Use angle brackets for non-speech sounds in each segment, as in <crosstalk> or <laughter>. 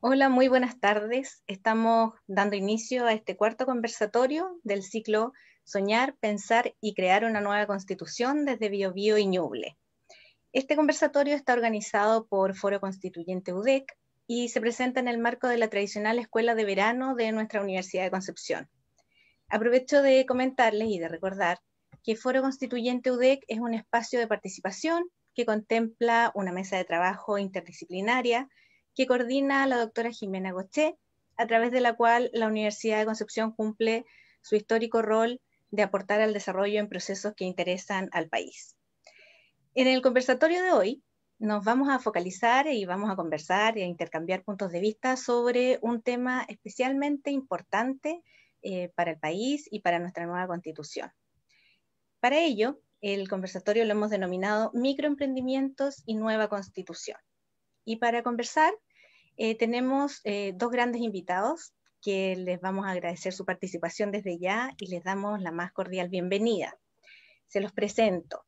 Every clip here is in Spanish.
Hola, muy buenas tardes. Estamos dando inicio a este cuarto conversatorio del ciclo Soñar, Pensar y Crear una nueva constitución desde Bio y Ñuble. Este conversatorio está organizado por Foro Constituyente UDEC y se presenta en el marco de la tradicional escuela de verano de nuestra Universidad de Concepción. Aprovecho de comentarles y de recordar que Foro Constituyente UDEC es un espacio de participación que contempla una mesa de trabajo interdisciplinaria que coordina la doctora Jimena Goché, a través de la cual la Universidad de Concepción cumple su histórico rol de aportar al desarrollo en procesos que interesan al país. En el conversatorio de hoy nos vamos a focalizar y vamos a conversar e intercambiar puntos de vista sobre un tema especialmente importante eh, para el país y para nuestra nueva constitución. Para ello, el conversatorio lo hemos denominado Microemprendimientos y Nueva Constitución. Y para conversar eh, tenemos eh, dos grandes invitados que les vamos a agradecer su participación desde ya y les damos la más cordial bienvenida. Se los presento.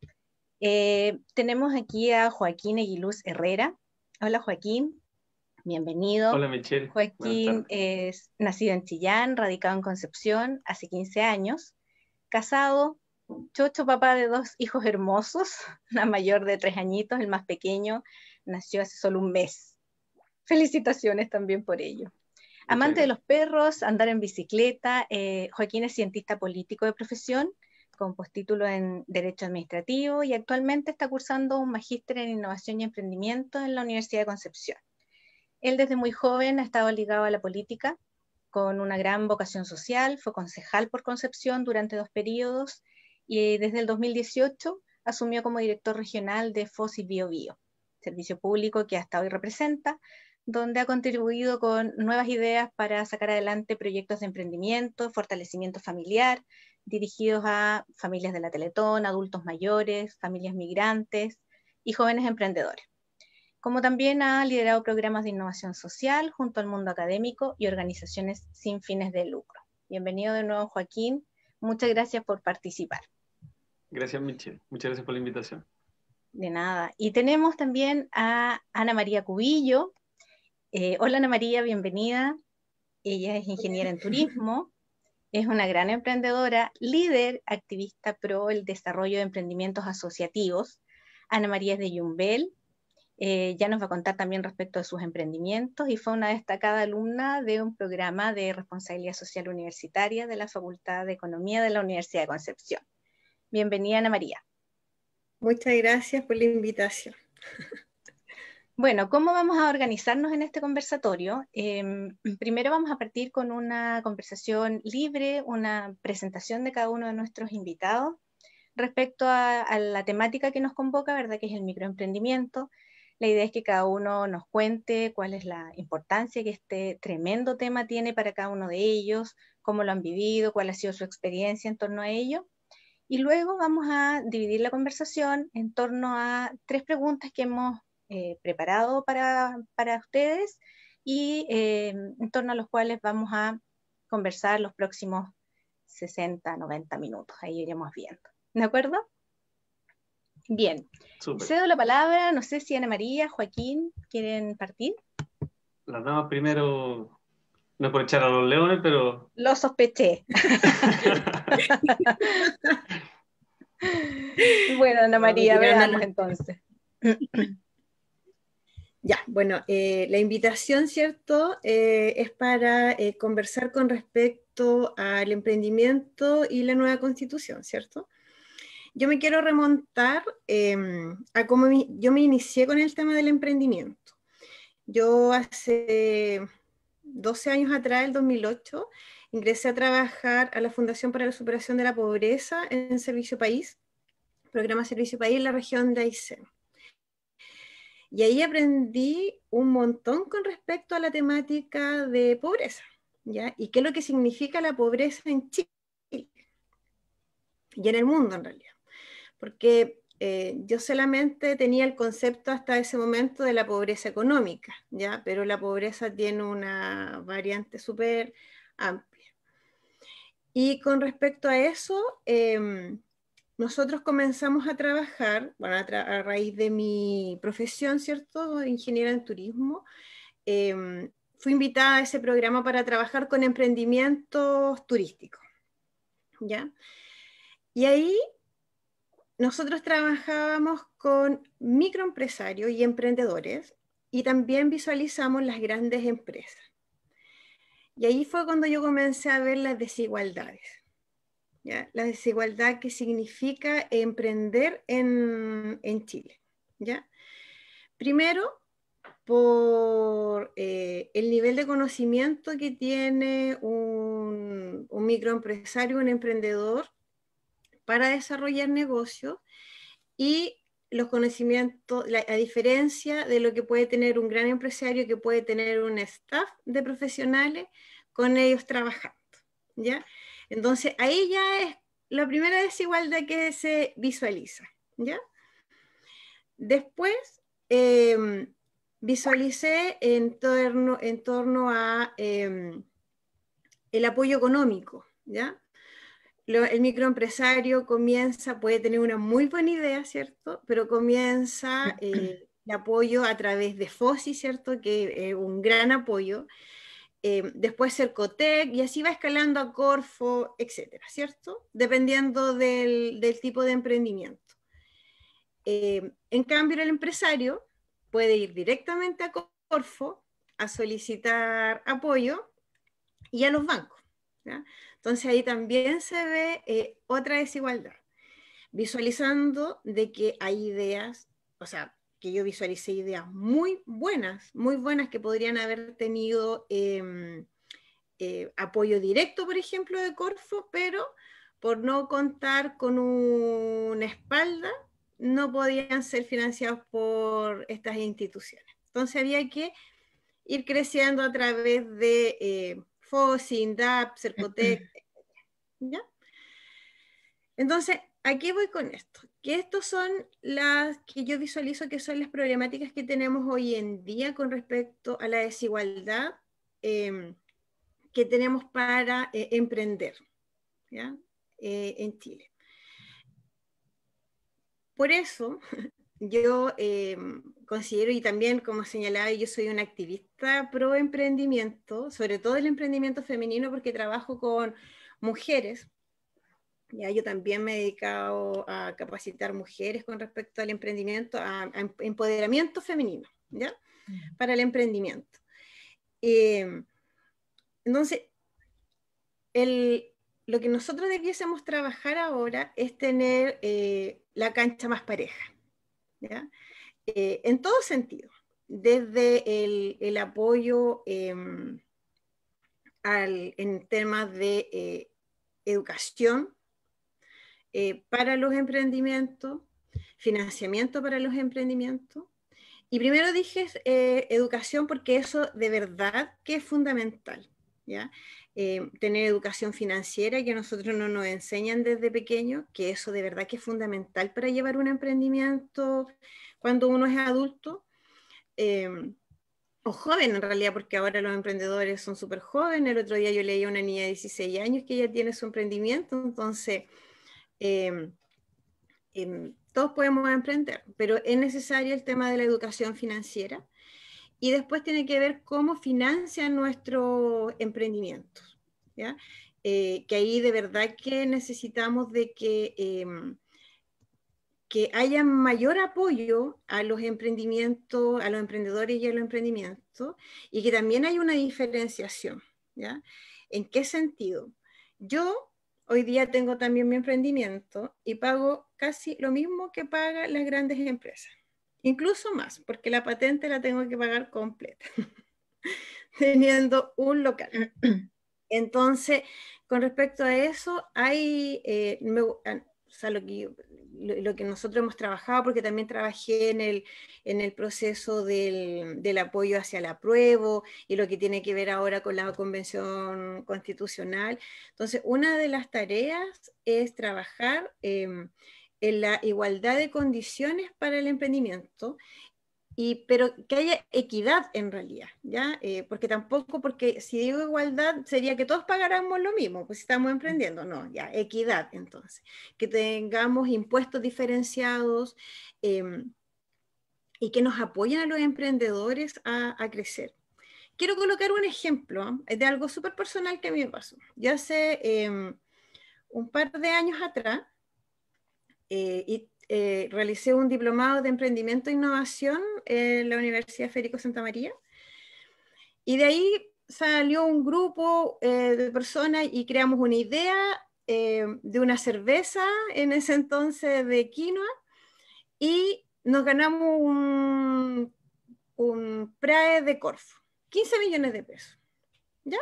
Eh, tenemos aquí a Joaquín Eguiluz Herrera. Hola Joaquín, bienvenido. Hola Michelle. Joaquín es nacido en Chillán, radicado en Concepción hace 15 años, casado, Chocho, papá de dos hijos hermosos, <laughs> la mayor de tres añitos, el más pequeño, nació hace solo un mes. Felicitaciones también por ello. Amante de los perros, andar en bicicleta, eh, Joaquín es cientista político de profesión, con postítulo en Derecho Administrativo y actualmente está cursando un magíster en Innovación y Emprendimiento en la Universidad de Concepción. Él desde muy joven ha estado ligado a la política, con una gran vocación social, fue concejal por Concepción durante dos periodos, y desde el 2018 asumió como director regional de FOSI Bio Bio, servicio público que hasta hoy representa, donde ha contribuido con nuevas ideas para sacar adelante proyectos de emprendimiento, fortalecimiento familiar, dirigidos a familias de la Teletón, adultos mayores, familias migrantes y jóvenes emprendedores. Como también ha liderado programas de innovación social junto al mundo académico y organizaciones sin fines de lucro. Bienvenido de nuevo, Joaquín. Muchas gracias por participar. Gracias, Michelle. Muchas gracias por la invitación. De nada. Y tenemos también a Ana María Cubillo. Eh, hola, Ana María, bienvenida. Ella es ingeniera en turismo. Es una gran emprendedora, líder, activista pro el desarrollo de emprendimientos asociativos. Ana María es de Yumbel. Eh, ya nos va a contar también respecto de sus emprendimientos y fue una destacada alumna de un programa de responsabilidad social universitaria de la Facultad de Economía de la Universidad de Concepción. Bienvenida, Ana María. Muchas gracias por la invitación. <laughs> Bueno, ¿cómo vamos a organizarnos en este conversatorio? Em, primero vamos a partir con una conversación libre, una presentación de cada uno de nuestros invitados respecto a, la temática que nos convoca, ¿verdad? Que es el microemprendimiento. La idea es que cada uno nos cuente cuál es la importancia que este tremendo tema tiene para cada uno de ellos, cómo lo han vivido, cuál ha sido su experiencia en torno a ello. Y luego vamos a dividir la conversación en torno a tres preguntas que hemos eh, preparado para, ustedes y eh, en torno a los cuales vamos a conversar los próximos 60, 90 minutos. Ahí iremos viendo. ¿De acuerdo? Bien. Cedo la palabra. No sé si Ana María, Joaquín, quieren partir. Las damos primero no por echar a los leones, pero... Lo sospeché. <laughs> bueno, Ana María, veamos entonces. <clears throat> Ya, bueno, eh, la invitación, ¿cierto? Eh, es para eh, conversar con respecto al emprendimiento y la nueva constitución, ¿cierto? Yo me quiero remontar em, a cómo yo me inicié con el tema del emprendimiento. Yo hace 12 años atrás, el 2008, ingresé a trabajar a la Fundación para la Superación de la Pobreza en Servicio País, programa Servicio País en la región de Aysén. Y ahí aprendí un montón con respecto a la temática de pobreza, ¿ya? Y qué es lo que significa la pobreza en Chile y en el mundo en realidad. Porque eh, yo solamente tenía el concepto hasta ese momento de la pobreza económica, ¿ya? pero la pobreza tiene una variante súper amplia. Y con respecto a eso, em, nosotros comenzamos a trabajar, bueno, a, raíz de mi profesión, ¿cierto? Ingeniera en turismo. Em, fui invitada a ese programa para trabajar con emprendimientos turísticos, ¿ya? Y ahí nosotros trabajábamos con microempresarios y emprendedores y también visualizamos las grandes empresas. Y ahí fue cuando yo comencé a ver las desigualdades. ¿ya? La desigualdad que significa emprender en, Chile. ¿ya? Primero, por eh, el nivel de conocimiento que tiene un microempresario, un emprendedor para desarrollar negocios y los conocimientos, a diferencia de lo que puede tener un gran empresario que puede tener un staff de profesionales con ellos trabajando, ¿ya? Entonces, ahí ya es la primera desigualdad que se visualiza, ¿ya? Después, em, visualicé en torno, en torno a em, el apoyo económico, ¿ya? el microempresario comienza, puede tener una muy buena idea, ¿cierto? Pero comienza eh, el apoyo a través de FOSI, ¿cierto? Que es eh, un gran apoyo. Eh, después el COTEC y así va escalando a Corfo, etcétera, ¿cierto? Dependiendo del, tipo de emprendimiento. en cambio, el empresario puede ir directamente a Corfo a solicitar apoyo y a los bancos. ¿ya? Entonces ahí también se ve eh, otra desigualdad, visualizando de que hay ideas, o sea, que yo visualicé ideas muy buenas, muy buenas que podrían haber tenido em, eh, apoyo directo, por ejemplo, de Corfo, pero por no contar con una espalda, no podían ser financiados por estas instituciones. Entonces había que ir creciendo a través de eh, INDAP, Cercotec, ¿ya? Entonces, ¿a qué voy con esto? Que estos son las que yo visualizo que son las problemáticas que tenemos hoy en día con respecto a la desigualdad em, que tenemos para eh, emprender eh, en Chile. Por eso, <laughs> yo em, considero, y también como señalaba, yo soy una activista pro emprendimiento, sobre todo el emprendimiento femenino, porque trabajo con mujeres. Ya, yo también me he dedicado a capacitar mujeres con respecto al emprendimiento, a, em, empoderamiento femenino, ¿ya? Para el emprendimiento. Eh, entonces, lo que nosotros debiésemos trabajar ahora es tener eh, la cancha más pareja, ¿ya? Eh, en todo sentido, desde el, apoyo em, en temas de eh, educación eh, para los emprendimientos, financiamiento para los emprendimientos. Y primero dije eh, educación porque eso de verdad que es fundamental. ¿ya? tener educación financiera que nosotros no nos enseñan desde pequeños, que eso de verdad que es fundamental para llevar un emprendimiento cuando uno es adulto. Eh, o joven en realidad, porque ahora los emprendedores son súper jóvenes. El otro día yo leí a una niña de 16 años que ya tiene su emprendimiento, entonces em, em, todos podemos emprender, pero es necesario el tema de la educación financiera y después tiene que ver cómo financian nuestros emprendimiento. ¿ya? Eh, que ahí de verdad que necesitamos de que em, haya mayor apoyo a los emprendimientos, a los emprendedores y a los emprendimientos, y que también hay una diferenciación. ¿ya? ¿En qué sentido? Yo hoy día tengo también mi emprendimiento y pago casi lo mismo que pagan las grandes empresas, incluso más, porque la patente la tengo que pagar completa, <laughs> teniendo un local. <clears throat> Entonces, con respecto a eso, hay, eh, sea, lo, que nosotros hemos trabajado, porque también trabajé en el, proceso del, apoyo hacia el apruebo y lo que tiene que ver ahora con la Convención Constitucional. Entonces, una de las tareas es trabajar em, en la igualdad de condiciones para el emprendimiento y, pero que haya equidad en realidad, ¿ya? Eh, porque tampoco, porque si digo igualdad, sería que todos pagáramos lo mismo, pues estamos emprendiendo, no, ya, equidad entonces, que tengamos impuestos diferenciados em, y que nos apoyen a los emprendedores a, crecer. Quiero colocar un ejemplo ¿eh? de algo súper personal que a mí me pasó. Ya hace em, un par de años atrás, eh, y eh, realicé un diplomado de emprendimiento e innovación en la Universidad Federico Santa María. Y de ahí salió un grupo eh, de personas y creamos una idea eh, de una cerveza en ese entonces de quinoa y nos ganamos un, un PRAE de Corfo, 15 millones de pesos. ¿Ya?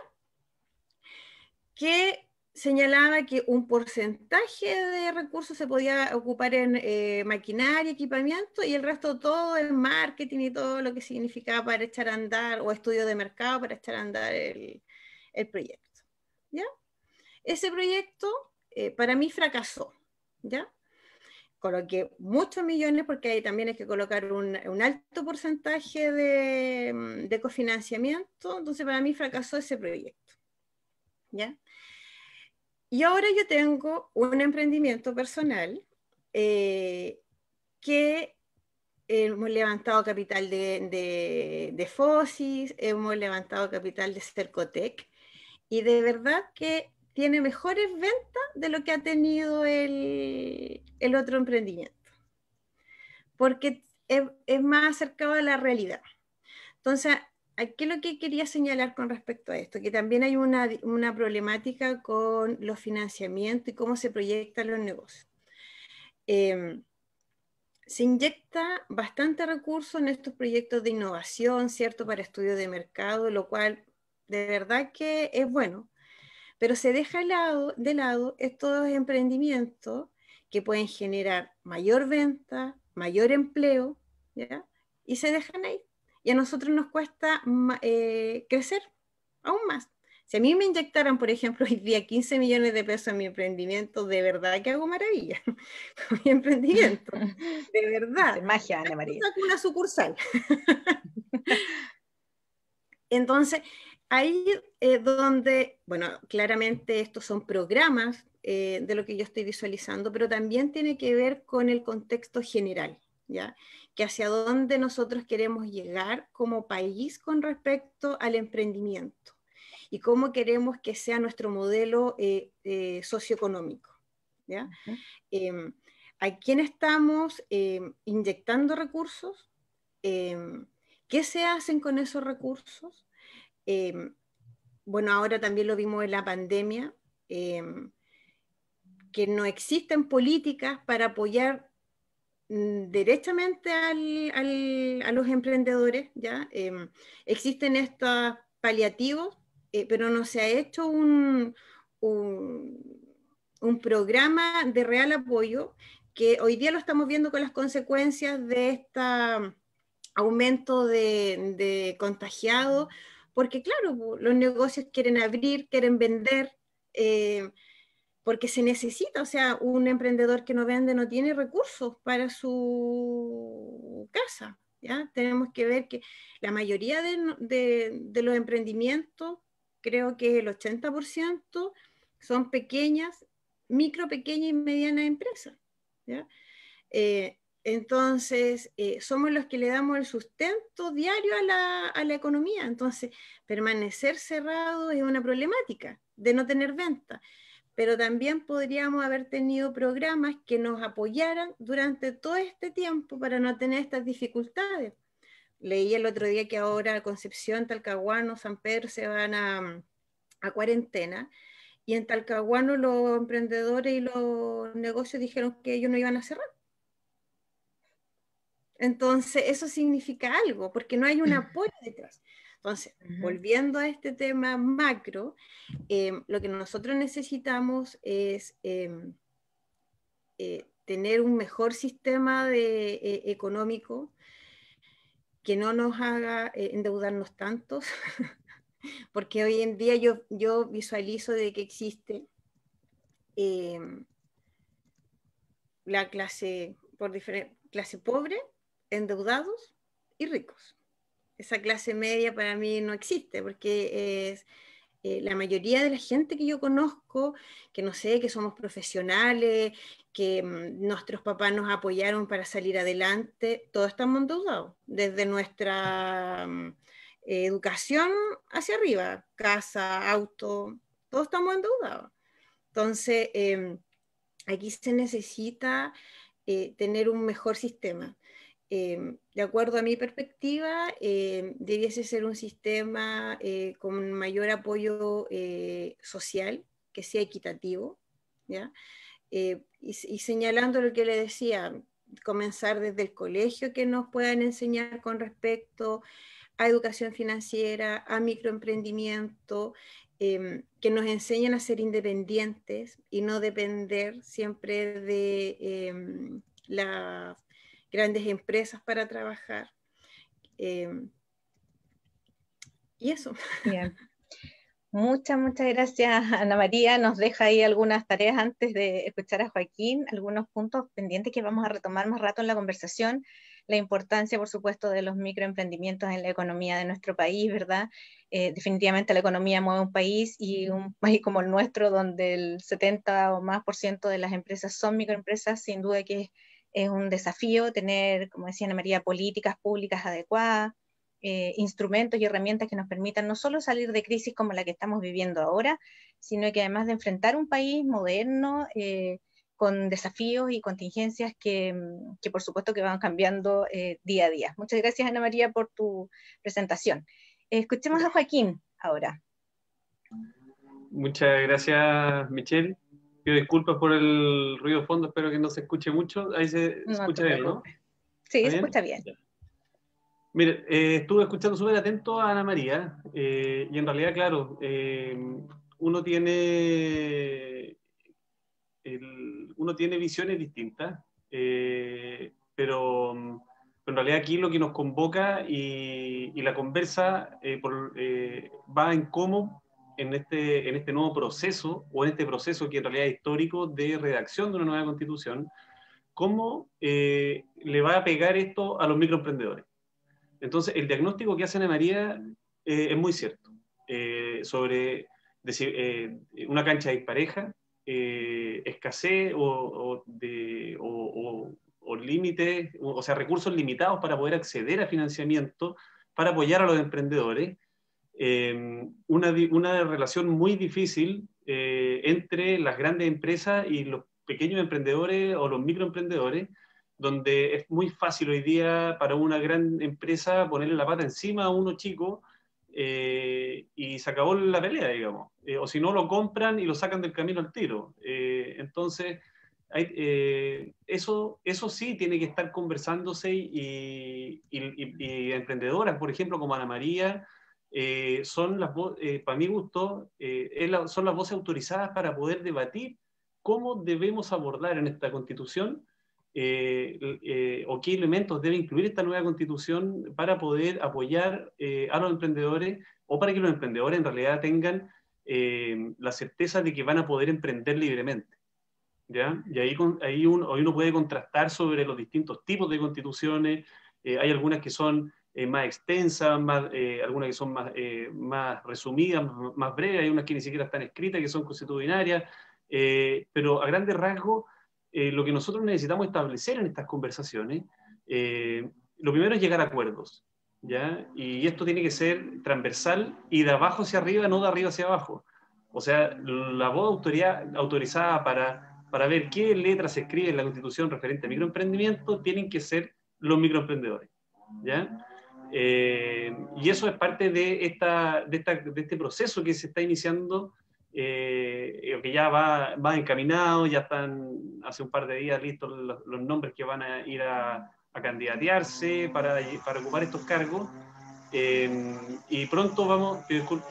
Que señalaba que un porcentaje de recursos se podía ocupar en eh, maquinaria, equipamiento y el resto todo en marketing y todo lo que significaba para echar a andar o estudios de mercado para echar a andar el, el proyecto. ¿ya? Ese proyecto eh, para mí fracasó. ¿ya? Coloqué muchos millones porque ahí también hay que colocar un, un alto porcentaje de, mm, de cofinanciamiento, entonces para mí fracasó ese proyecto. ¿ya? Y ahora yo tengo un emprendimiento personal eh, que hemos levantado capital de, de, de Fosis, hemos levantado capital de Cercotec y de verdad que tiene mejores ventas de lo que ha tenido el, el otro emprendimiento, porque es, es, más acercado a la realidad. Entonces, ¿Qué es lo que quería señalar con respecto a esto? Que también hay una, problemática con los financiamientos y cómo se proyectan los negocios. Em, se inyecta bastante recurso en estos proyectos de innovación, ¿cierto? Para estudios de mercado, lo cual de verdad que es bueno, pero se deja de lado estos emprendimientos que pueden generar mayor venta, mayor empleo, ¿ya? Y se dejan ahí y a nosotros nos cuesta eh, crecer aún más. Si a mí me inyectaran, por ejemplo, <laughs> hoy día 15 millones de pesos en mi emprendimiento, de verdad que hago maravilla <laughs> con mi emprendimiento. <laughs> De verdad. magia, Ana María. Una sucursal. Entonces, ahí es eh, donde, bueno, claramente estos son programas eh, de lo que yo estoy visualizando, pero también tiene que ver con el contexto general. ¿ya? Que hacia dónde nosotros queremos llegar como país con respecto al emprendimiento y cómo queremos que sea nuestro modelo eh, eh, socioeconómico. ¿ya? Em, ¿A quién estamos em, inyectando recursos? Em, ¿Qué se hacen con esos recursos? bueno, ahora también lo vimos en la pandemia, que no existen políticas para apoyar Mm, directamente a los emprendedores, ¿ya? Em, existen estos paliativos, eh, pero no se ha hecho un, programa de real apoyo que hoy día lo estamos viendo con las consecuencias de este aumento de, contagiados, porque claro, los negocios quieren abrir, quieren vender. Eh, porque se necesita, o sea, un emprendedor que no vende no tiene recursos para su casa. ¿ya? Tenemos que ver que la mayoría de, los emprendimientos, creo que el 80%, son pequeñas, micro, pequeñas y medianas empresas. ¿ya? Eh, entonces, eh, somos los que le damos el sustento diario a la, a la, economía. Entonces, permanecer cerrado es una problemática de no tener venta pero también podríamos haber tenido programas que nos apoyaran durante todo este tiempo para no tener estas dificultades. Leí el otro día que ahora Concepción, Talcahuano, San Pedro se van a, cuarentena y en Talcahuano los emprendedores y los negocios dijeron que ellos no iban a cerrar. Entonces, eso significa algo, porque no hay un mm. apoyo detrás. Entonces, volviendo a este tema macro, em, lo que nosotros necesitamos es em, eh, tener un mejor sistema eh, económico que no nos haga eh, endeudarnos tantos, <laughs> porque hoy en día yo, yo visualizo de que existe em, la clase, por clase pobre, endeudados y ricos esa clase media para mí no existe, porque es, eh, la mayoría de la gente que yo conozco, que no sé, que somos profesionales, que mm, nuestros papás nos apoyaron para salir adelante, todos estamos endeudados, desde nuestra mm, educación hacia arriba, casa, auto, todos estamos endeudados. Entonces, em, aquí se necesita eh, tener un mejor sistema. Em, de acuerdo a mi perspectiva, em, debiese ser un sistema eh, con mayor apoyo eh, social, que sea equitativo, eh, Y, y, señalando lo que le decía, comenzar desde el colegio que nos puedan enseñar con respecto a educación financiera, a microemprendimiento, em, que nos enseñen a ser independientes y no depender siempre de la grandes empresas para trabajar. Em, y eso. Muchas, muchas gracias, Ana María. Nos deja ahí algunas tareas antes de escuchar a Joaquín, algunos puntos pendientes que vamos a retomar más rato en la conversación. La importancia, por supuesto, de los microemprendimientos en la economía de nuestro país, ¿verdad? Eh, definitivamente la economía mueve un país y un país como el nuestro, donde el 70 o más por ciento de las empresas son microempresas, sin duda que es es un desafío tener, como decía Ana María, políticas públicas adecuadas, eh, instrumentos y herramientas que nos permitan no solo salir de crisis como la que estamos viviendo ahora, sino que además de enfrentar un país moderno eh, con desafíos y contingencias mm, que, por supuesto que van cambiando eh, día a día. Muchas gracias Ana María por tu presentación. Escuchemos a Joaquín ahora. Muchas gracias Michelle. Pido disculpas por el ruido de fondo, espero que no se escuche mucho. Ahí se escucha bien, ¿no? Sí, se escucha bien. Mire, eh, estuve escuchando súper atento a Ana María eh, y en realidad, claro, eh, uno tiene uno tiene visiones distintas, pero, en realidad aquí lo que nos convoca y, la conversa va en cómo en este, en este nuevo proceso, o en este proceso que en realidad es histórico de redacción de una nueva constitución, cómo eh, le va a pegar esto a los microemprendedores. Entonces, el diagnóstico que hace Ana María eh, es muy cierto, eh, sobre una cancha dispareja, escasez o, o, o, o límites, o sea, recursos limitados para poder acceder a financiamiento, para apoyar a los emprendedores, Em, una, una, relación muy difícil eh, entre las grandes empresas y los pequeños emprendedores o los microemprendedores, donde es muy fácil hoy día para una gran empresa ponerle la pata encima a uno chico eh, y se acabó la pelea, digamos. Eh, o si no, lo compran y lo sacan del camino al tiro. entonces, eso, eso sí tiene que estar conversándose y emprendedoras, por ejemplo, como Ana María, eh, son las eh, para mi gusto, eh, son las voces autorizadas para poder debatir cómo debemos abordar en esta constitución o qué elementos debe incluir esta nueva constitución para poder apoyar a los emprendedores o para que los emprendedores en realidad tengan la certeza de que van a poder emprender libremente. ¿ya? Y ahí, uno, ahí uno puede contrastar sobre los distintos tipos de constituciones, hay algunas que son eh, más extensas, eh, algunas que son más, eh, más resumidas, más, breves, hay unas que ni siquiera están escritas, que son constitucionarias, pero a grandes rasgos, lo que nosotros necesitamos establecer en estas conversaciones, lo primero es llegar a acuerdos, ¿ya? Y esto tiene que ser transversal y de abajo hacia arriba, no de arriba hacia abajo. O sea, la voz autorizada para, para ver qué letras se escribe en la Constitución referente a microemprendimiento tienen que ser los microemprendedores, ¿ya? Eh, y eso es parte de, esta, de, este proceso que se está iniciando, eh, que ya va, encaminado, ya están hace un par de días listos los, nombres que van a ir a, candidatearse para, para, ocupar estos cargos. Eh, y pronto vamos, disculpen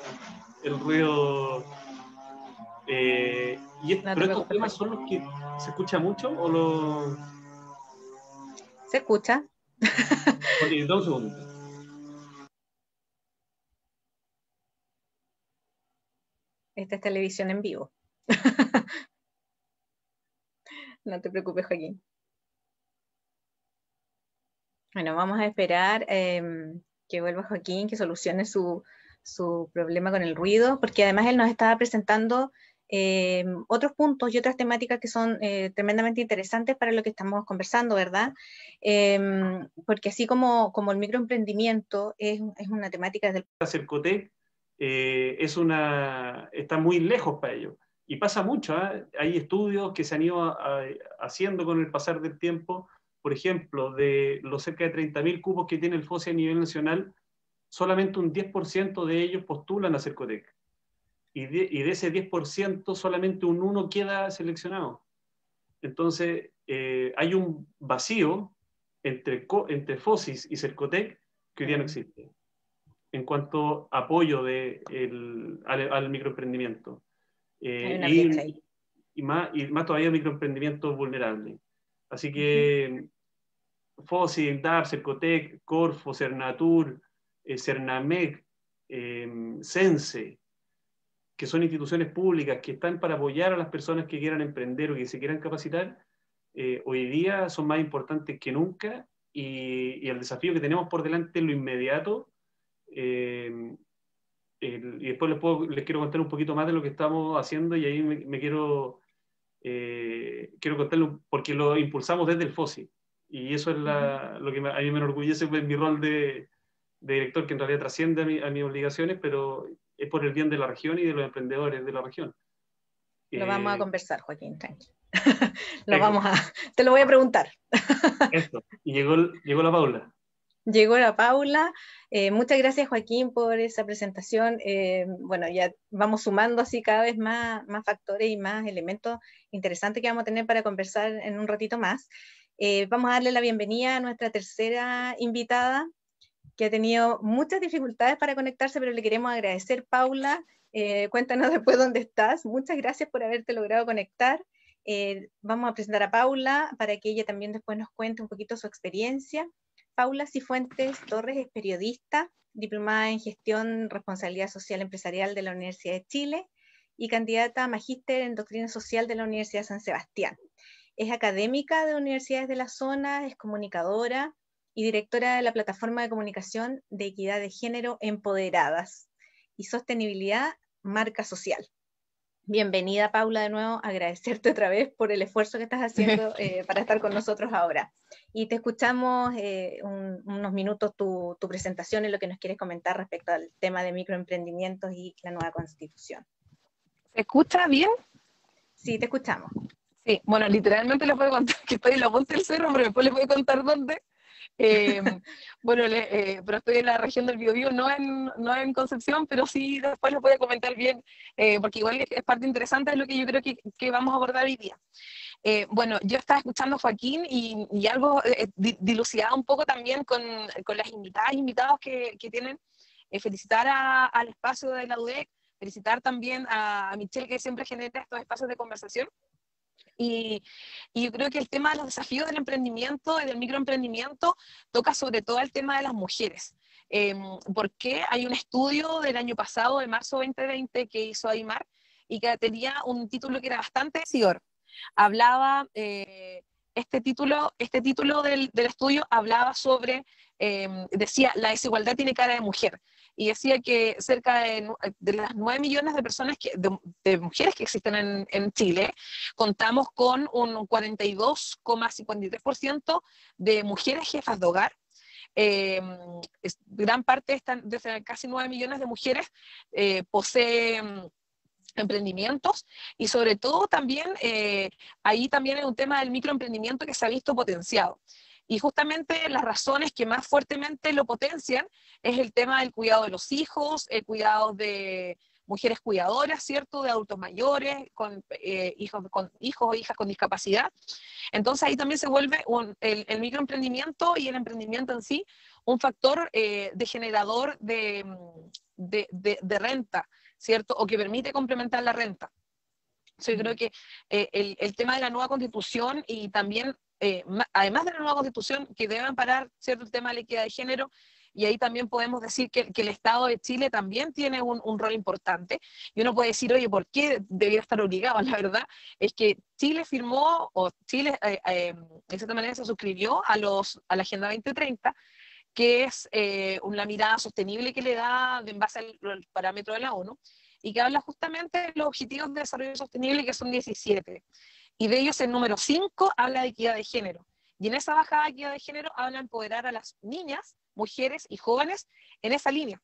el ruido. ¿Pero estos temas son los que se escucha mucho o lo. Se escucha. dos segundos. Esta es televisión en vivo. <laughs> no te preocupes, Joaquín. Bueno, vamos a esperar em, que vuelva Joaquín, que solucione su, problema con el ruido, porque además él nos estaba presentando em, otros puntos y otras temáticas que son eh, tremendamente interesantes para lo que estamos conversando, ¿verdad? Em, porque así como, como el microemprendimiento es, es una temática del... Eh, es una, está muy lejos para ellos. Y pasa mucho, ¿ah? hay estudios que se han ido haciendo con el pasar del tiempo, por ejemplo, de los cerca de 30.000 cubos que tiene el FOSI a nivel nacional, solamente un 10% de ellos postulan a Cercotec. Y de, y de ese 10%, solamente un 1 queda seleccionado. Entonces, eh, hay un vacío entre, entre FOSIS y Cercotec que hoy día no existe en cuanto apoyo de al, microemprendimiento. Eh, y, más, y más todavía microemprendimiento vulnerable. Así que FOSI, -huh. Cercotec, Corfo, Cernatur, eh, Cernamec, eh, Sense, que son instituciones públicas que están para apoyar a las personas que quieran emprender o que se quieran capacitar, eh, hoy día son más importantes que nunca y, y, el desafío que tenemos por delante en lo inmediato eh, y después les, quiero contar un poquito más de lo que estamos haciendo y ahí me, quiero, eh, quiero contarlo porque lo impulsamos desde el FOSI. Y eso es lo que a mí me enorgullece pues, mi rol de, director, que en realidad trasciende a, mis obligaciones, pero es por el bien de la región y de los emprendedores de la región. Lo vamos a eh, conversar, Joaquín, <laughs> lo vamos a, te lo voy a preguntar. Y llegó, llegó la Paula. Llegó la Paula. Eh, muchas gracias Joaquín por esa presentación. Eh, bueno, ya vamos sumando así cada vez más, factores y más elementos interesantes que vamos a tener para conversar en un ratito más. Eh, vamos a darle la bienvenida a nuestra tercera invitada, que ha tenido muchas dificultades para conectarse, pero le queremos agradecer, Paula. cuéntanos <laughs> después dónde estás. Muchas gracias por haberte logrado conectar. vamos a presentar a Paula para que ella también después nos cuente un poquito su experiencia. Paula Cifuentes Torres es periodista, diplomada en gestión responsabilidad social empresarial de la Universidad de Chile y candidata a magíster en doctrina social de la Universidad de San Sebastián. Es académica de universidades de la zona, es comunicadora y directora de la plataforma de comunicación de equidad de género Empoderadas y sostenibilidad marca social. Bienvenida Paula de nuevo, agradecerte otra vez por el esfuerzo que estás haciendo <laughs> eh, para estar con nosotros ahora. Y te escuchamos eh, unos minutos tu, presentación y lo que nos quieres comentar respecto al tema de microemprendimientos y la nueva constitución. ¿Se escucha bien? Sí, te escuchamos. Sí, bueno, literalmente les voy a contar <laughs> que estoy en la punta del cerro, pero después les voy a contar dónde. Eh, bueno, eh, pero estoy en la región del Biobío, no en, no en Concepción, pero sí después lo voy a comentar bien, eh, porque igual es parte interesante de lo que yo creo que, vamos a abordar hoy día. bueno, yo estaba escuchando Joaquín y, algo eh, un poco también con, con las invitadas, invitados que, tienen. felicitar al espacio de la UDEC, felicitar también a, a, Michelle que siempre genera estos espacios de conversación. Y, yo creo que el tema de los desafíos del emprendimiento y del microemprendimiento toca sobre todo el tema de las mujeres. Em, porque hay un estudio del año pasado, de marzo 2020, que hizo Aymar y que tenía un título que era bastante decidor. Hablaba, eh, este título, este título del, del estudio hablaba sobre, em, decía, la desigualdad tiene cara de mujer y decía que cerca de, las 9 millones de personas, de, mujeres que existen en, Chile, contamos con un 42,53% de mujeres jefas de hogar, em, gran parte están, de casi 9 millones de mujeres eh, poseen emprendimientos y sobre todo también eh, ahí también es un tema del microemprendimiento que se ha visto potenciado. Y justamente las razones que más fuertemente lo potencian es el tema del cuidado de los hijos, el cuidado de mujeres cuidadoras, ¿cierto? De adultos mayores, con, eh, hijos, con hijos o hijas con discapacidad. Entonces ahí también se vuelve el, microemprendimiento y el emprendimiento en sí un factor eh, de generador mm, de, de, de, renta, ¿cierto? O que permite complementar la renta. Yo creo que eh, el, el, tema de la nueva constitución y también eh, además de la nueva constitución, que debe amparar cierto el tema de la equidad de género, y ahí también podemos decir que, el Estado de Chile también tiene un, rol importante, y uno puede decir, oye, ¿por qué debía estar obligado? <laughs> La verdad es que Chile firmó, o Chile eh, eh cierta manera se suscribió a, los, a la Agenda 2030, que es eh, una mirada sostenible que le da en base al, al parámetro de la ONU, y que habla justamente de los objetivos de desarrollo sostenible, que son 17 y de ellos el número 5 habla de equidad de género. Y en esa bajada de equidad de género habla de empoderar a las niñas, mujeres y jóvenes en esa línea.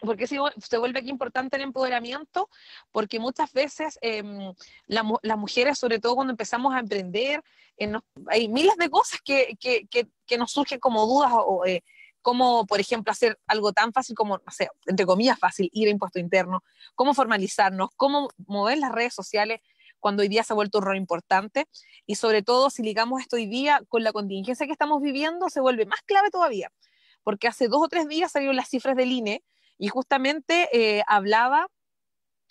Porque se, vuelve aquí importante el empoderamiento, porque muchas veces em, las mujeres, sobre todo cuando empezamos a emprender, eh, hay miles de cosas que, que, que, nos surgen como dudas, o, eh, como por ejemplo hacer algo tan fácil como, no entre comillas fácil, ir a impuesto interno, cómo formalizarnos, cómo mover las redes sociales, cuando hoy día se ha vuelto un rol importante. Y sobre todo, si ligamos esto hoy día con la contingencia que estamos viviendo, se vuelve más clave todavía, porque hace dos o tres días salieron las cifras del INE y justamente eh, hablaba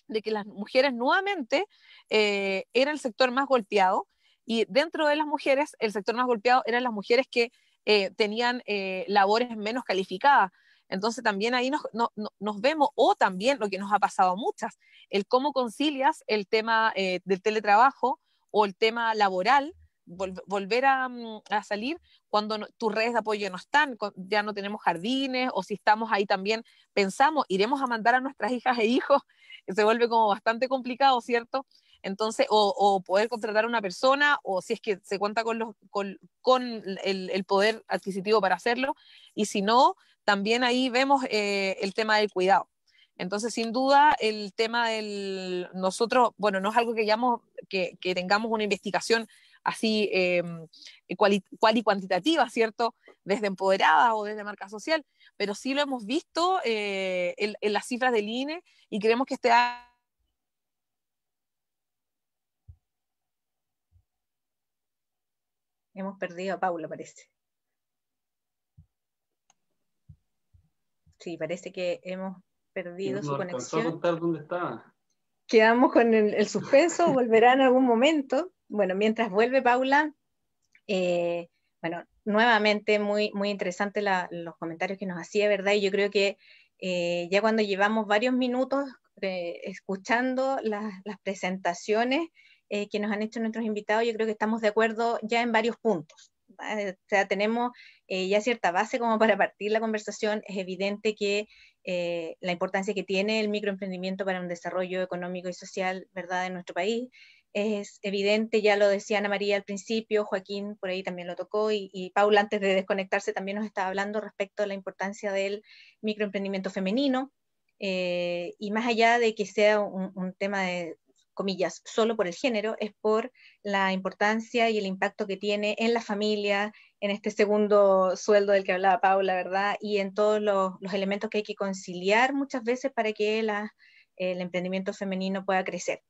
de que las mujeres nuevamente eh, eran el sector más golpeado y dentro de las mujeres, el sector más golpeado eran las mujeres que eh, tenían labores menos calificadas entonces también ahí nos, vemos, o también lo que nos ha pasado a muchas, el cómo concilias el tema eh, del teletrabajo o el tema laboral, volver mm, a, salir cuando tus redes de apoyo no están, ya no tenemos jardines, o si estamos ahí también pensamos, iremos a mandar a nuestras hijas e hijos, <laughs> se vuelve como bastante complicado, ¿cierto? Entonces, o, poder contratar a una persona, o si es que se cuenta con, los, el, poder adquisitivo para hacerlo, y si no, también ahí vemos eh, el tema del cuidado. Entonces, sin duda, el tema del nosotros, bueno, no es algo que, llamamos, que, tengamos una investigación así eh, cual, y cuantitativa, ¿cierto? Desde Empoderada o desde Marca Social, pero sí lo hemos visto eh, en, las cifras del INE y creemos que este año... Hemos perdido a Paula, parece. Sí, parece que hemos perdido su conexión. Quedamos con el, suspenso, <laughs> volverá en algún momento. Bueno, mientras vuelve Paula, eh, bueno, nuevamente muy, muy interesante los comentarios que nos hacía, ¿verdad? Y yo creo que eh, ya cuando llevamos varios minutos eh, escuchando las presentaciones que nos han hecho nuestros invitados, yo creo que estamos de acuerdo ya en varios puntos. Eh, o sea, tenemos eh, ya cierta base como para partir la conversación, es evidente que eh, la importancia que tiene el microemprendimiento para un desarrollo económico y social, ¿verdad?, en nuestro país. Es evidente, ya lo decía Ana María al principio, Joaquín por ahí también lo tocó y, y Paula antes de desconectarse también nos estaba hablando respecto a la importancia del microemprendimiento femenino. y más allá de que sea un, un tema de, comillas, solo por el género, es por la importancia y el impacto que tiene en la familia, en este segundo sueldo del que hablaba Paula, ¿verdad? Y en todos los, elementos que hay que conciliar muchas veces para que el emprendimiento femenino pueda crecer.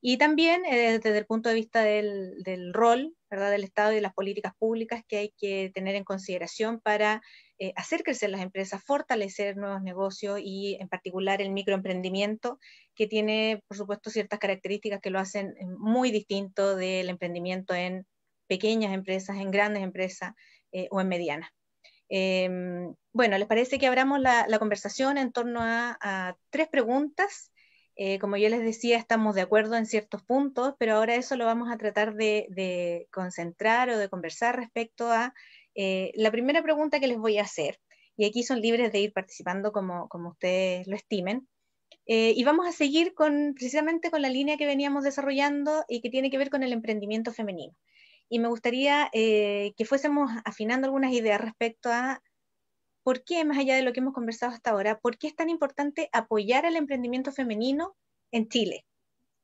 Y también eh, desde el punto de vista del, del rol del Estado y de las políticas públicas que hay que tener en consideración para eh, hacer crecer las empresas, fortalecer nuevos negocios y en particular el microemprendimiento, que tiene, por supuesto, ciertas características que lo hacen eh, muy distinto del emprendimiento en pequeñas empresas, en grandes empresas eh, o en medianas. Em, bueno, ¿les parece que abramos la, conversación en torno a tres preguntas? Eh, como yo les decía, estamos de acuerdo en ciertos puntos, pero ahora eso lo vamos a tratar de, concentrar o de conversar respecto a eh, la primera pregunta que les voy a hacer, y aquí son libres de ir participando como, como ustedes lo estimen. Eh, y vamos a seguir con, precisamente con la línea que veníamos desarrollando y que tiene que ver con el emprendimiento femenino. Y me gustaría que fuésemos afinando algunas ideas respecto a ¿Por qué, más allá de lo que hemos conversado hasta ahora, por qué es tan importante apoyar el emprendimiento femenino en Chile?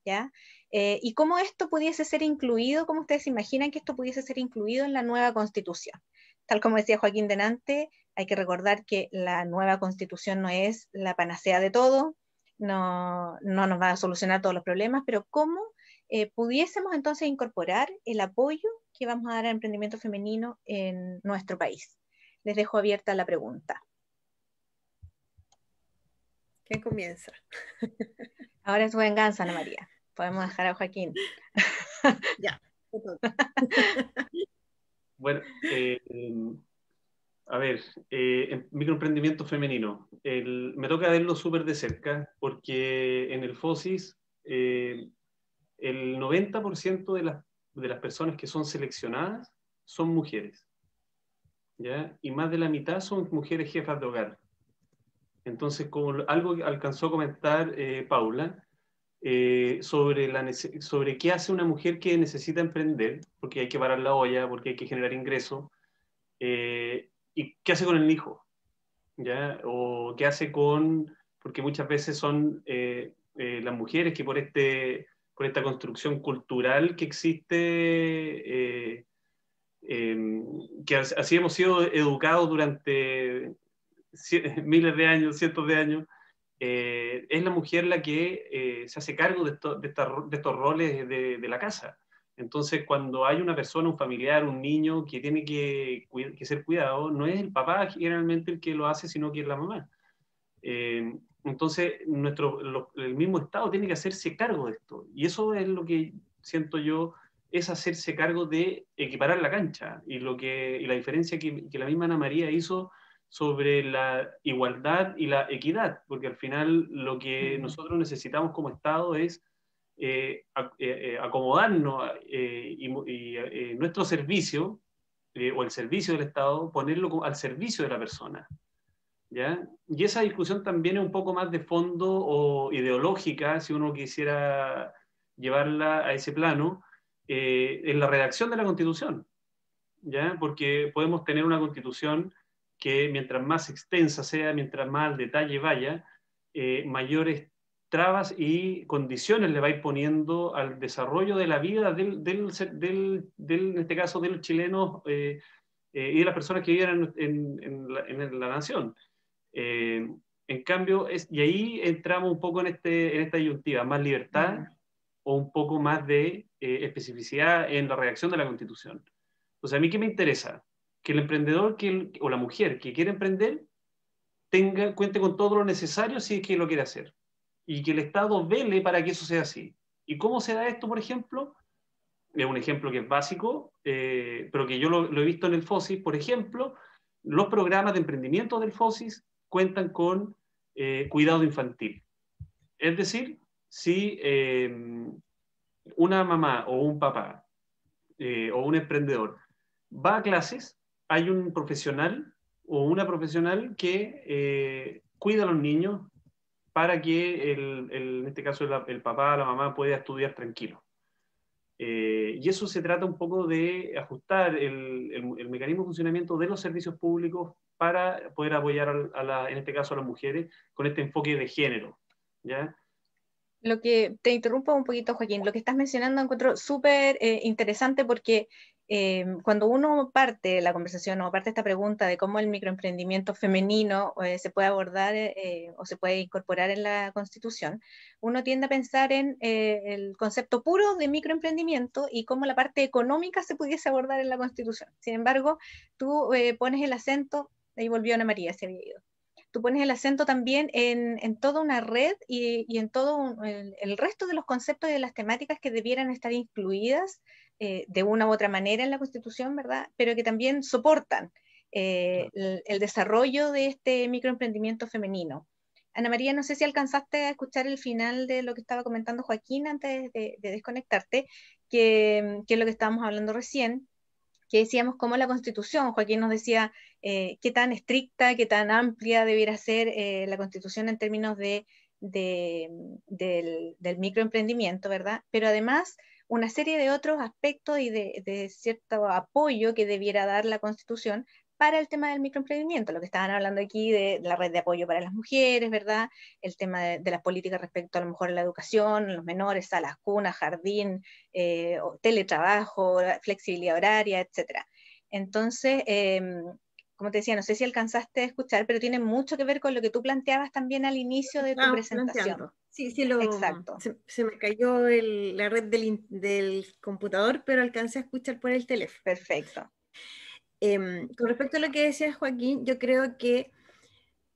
¿Ya? Eh, y cómo esto pudiese ser incluido, cómo ustedes imaginan que esto pudiese ser incluido en la nueva constitución. Tal como decía Joaquín Denante, hay que recordar que la nueva constitución no es la panacea de todo, no, no nos va a solucionar todos los problemas, pero cómo eh, pudiésemos entonces incorporar el apoyo que vamos a dar al emprendimiento femenino en nuestro país les dejo abierta la pregunta. ¿Quién comienza? <laughs> Ahora es tu venganza, Ana María. Podemos dejar a Joaquín. <laughs> Ya. <laughs> bueno, eh, a ver, eh, em, microemprendimiento femenino. me toca verlo súper de cerca porque en el FOSIS eh, el 90% de, de las personas que son seleccionadas son mujeres. ¿ya? y más de la mitad son mujeres jefas de hogar. Entonces, como algo que alcanzó a comentar eh, Paula eh, sobre, la, sobre qué hace una mujer que necesita emprender, porque hay que parar la olla, porque hay que generar ingreso eh, y qué hace con el hijo, ¿ya? o qué hace con, porque muchas veces son las mujeres que por, este, por esta construcción cultural que existe que así hemos sido educados durante <laughs> miles de años, cientos de años, eh, es la mujer la que eh, se hace cargo de, estos roles de, la casa. Entonces, cuando hay una persona, un familiar, un niño que tiene que, ser cuidado, no es el papá generalmente el que lo hace, sino que es la mamá. Eh, entonces, nuestro, el mismo Estado tiene que hacerse cargo de esto. Y eso es lo que siento yo es hacerse cargo de equiparar la cancha y, lo que, la diferencia que, la misma Ana María hizo sobre la igualdad y la equidad, porque al final lo que nosotros necesitamos como Estado es eh, eh, eh, acomodarnos y, nuestro servicio o el servicio del Estado, ponerlo al servicio de la persona. Y esa discusión también es un poco más de fondo o ideológica, si uno quisiera llevarla a ese plano, eh, en la redacción de la Constitución, ¿ya? Porque podemos tener una Constitución que mientras más extensa sea, mientras más al detalle vaya, eh, mayores trabas y condiciones le va a ir poniendo al desarrollo de la vida del, del, del, en este caso, de los chilenos eh, y de las personas que viven en, la, nación. en cambio, es, y ahí entramos un poco en, este, en esta disyuntiva, más libertad, o un poco más de eh, especificidad en la reacción de la constitución. O sea, a mí qué me interesa que el emprendedor que o la mujer que quiere emprender tenga, cuente con todo lo necesario si es que lo quiere hacer y que el Estado vele para que eso sea así. ¿Y cómo se da esto, por ejemplo? Es un ejemplo que es básico, eh, pero que yo lo, he visto en el FOSIS. Por ejemplo, los programas de emprendimiento del FOSIS cuentan con eh, cuidado infantil. Es decir, si em, una mamá o un papá eh, o un emprendedor va a clases, hay un profesional o una profesional que eh, cuida a los niños para que, en este caso, el, papá o la mamá pueda estudiar tranquilo. Eh, y eso se trata un poco de ajustar el, mecanismo de funcionamiento de los servicios públicos para poder apoyar, en este caso, a las mujeres con este enfoque de género. ¿ya? Lo que te interrumpo un poquito, Joaquín, lo que estás mencionando encuentro súper eh, interesante porque eh, cuando uno parte la conversación o parte esta pregunta de cómo el microemprendimiento femenino eh, se puede abordar o se puede incorporar en la constitución, uno tiende a pensar en el concepto puro de microemprendimiento y cómo la parte económica se pudiese abordar en la constitución. Sin embargo, tú pones el acento, ahí volvió Ana María, se había ido tú pones el acento también en, toda una red y, en todo el, resto de los conceptos y de las temáticas que debieran estar incluidas eh, de una u otra manera en la Constitución, ¿verdad? Pero que también soportan eh, el, desarrollo de este microemprendimiento femenino. Ana María, no sé si alcanzaste a escuchar el final de lo que estaba comentando Joaquín antes de, desconectarte, que, que, es lo que estábamos hablando recién, que decíamos cómo la constitución, Joaquín nos decía eh, qué tan estricta, qué tan amplia debiera ser eh, la constitución en términos de, del, microemprendimiento, ¿verdad? Pero además una serie de otros aspectos y de cierto apoyo que debiera dar la constitución para el tema del microemprendimiento, lo que estaban hablando aquí de la red de apoyo para las mujeres, ¿verdad? El tema de, las políticas respecto a lo mejor a la educación, los menores, a las cunas, jardín, eh, teletrabajo, flexibilidad horaria, etc. Entonces, em, como te decía, no sé si alcanzaste a escuchar, pero tiene mucho que ver con lo que tú planteabas también al inicio de tu presentación. Sí, sí, lo, Exacto. Se, me cayó la red del, del computador, pero alcancé a escuchar por el teléfono. Perfecto. Em, con respecto a lo que decía Joaquín, yo creo que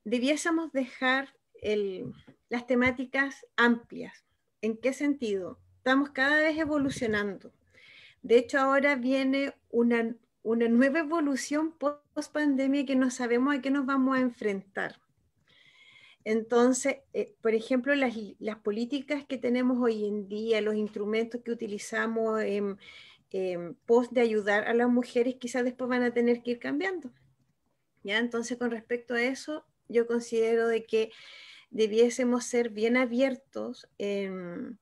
debiésemos dejar las temáticas amplias. ¿En qué sentido? Estamos cada vez evolucionando. De hecho, ahora viene una, nueva evolución post pandemia que no sabemos a qué nos vamos a enfrentar. Entonces, eh, por ejemplo, las, políticas que tenemos hoy en día, los instrumentos que utilizamos, en eh, post de ayudar a las mujeres quizás después van a tener que ir cambiando. ¿ya? Entonces, con respecto a eso, yo considero de que debiésemos ser bien abiertos em,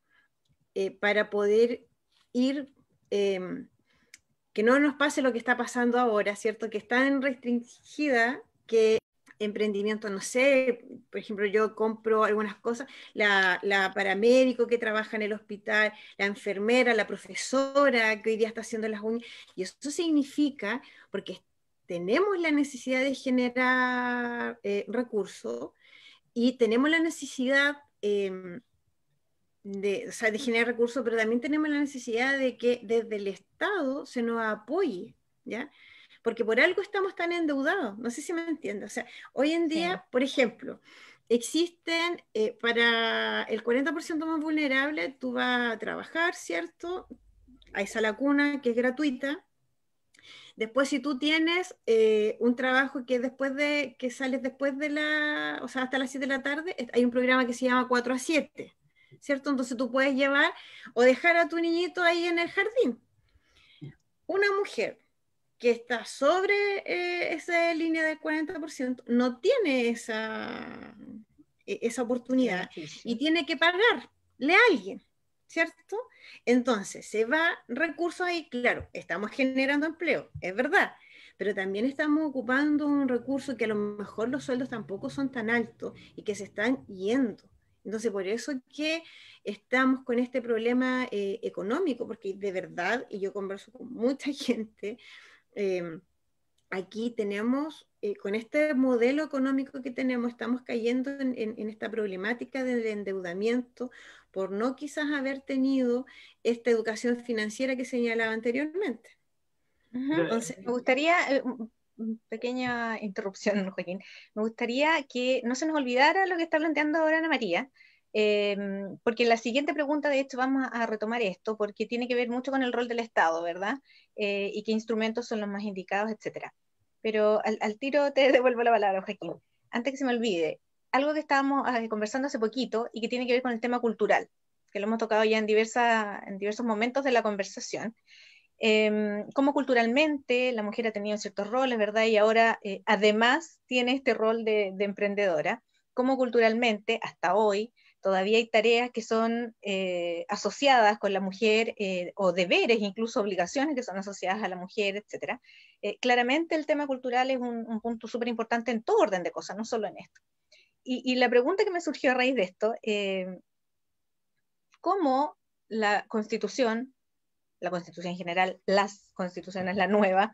eh, para poder ir, em, que no nos pase lo que está pasando ahora, ¿cierto? Que está en restringida que emprendimiento, no sé, por ejemplo, yo compro algunas cosas, la, la, paramédico que trabaja en el hospital, la enfermera, la profesora que hoy día está haciendo las uñas, y eso significa, porque tenemos la necesidad de generar eh, recursos y tenemos la necesidad... Em, de, de generar recursos, pero también tenemos la necesidad de que desde el Estado se nos apoye, ¿ya? porque por algo estamos tan endeudados. No sé si me entiendo. O sea, hoy en día, por ejemplo, existen eh, para el 40% más vulnerable, tú vas a trabajar, ¿cierto? Hay esa lacuna que es gratuita. Después, si tú tienes eh, un trabajo que después de que sales después de la, o sea, hasta las 7 de la tarde, hay un programa que se llama 4 a 7, ¿cierto? Entonces tú puedes llevar o dejar a tu niñito ahí en el jardín. Una mujer que está sobre eh, esa línea del 40% no tiene esa, e-, esa oportunidad y tiene que pagarle a alguien, ¿cierto? Entonces, se va recursos ahí, claro, estamos generando empleo, es verdad, pero también estamos ocupando un recurso que a lo mejor los sueldos tampoco son tan altos y que se están yendo. Entonces, por eso que estamos con este problema eh, económico, porque de verdad, y yo converso con mucha <laughs> gente, Em, aquí tenemos, eh, con este modelo económico que tenemos, estamos cayendo en, esta problemática del endeudamiento por no quizás haber tenido esta educación financiera que señalaba anteriormente. me gustaría, eh, pequeña interrupción, <laughs> Joaquín, me gustaría que no se nos olvidara lo que está planteando ahora Ana María, Em, porque la siguiente pregunta, de hecho, vamos a retomar esto, porque tiene que ver mucho con el rol del Estado, ¿verdad? Eh, y qué instrumentos son los más indicados, etcétera. Pero al, tiro te <laughs> devuelvo la palabra, Joaquín. Antes que se me olvide, algo que estábamos eh, conversando hace poquito y que tiene que ver con el tema cultural, que lo hemos tocado ya en, en diversos momentos de la conversación, em, cómo culturalmente la mujer ha tenido ciertos roles, ¿verdad? Y ahora eh, además tiene este rol de, de, emprendedora, cómo culturalmente hasta hoy todavía hay tareas que son eh, asociadas con la mujer eh, o deberes, incluso obligaciones que son asociadas a la mujer, etc. Eh, claramente el tema cultural es un, punto súper importante en todo orden de cosas, no solo en esto. Y, la pregunta que me surgió a raíz de esto, ¿cómo la constitución, la constitución en general, las constituciones, la nueva,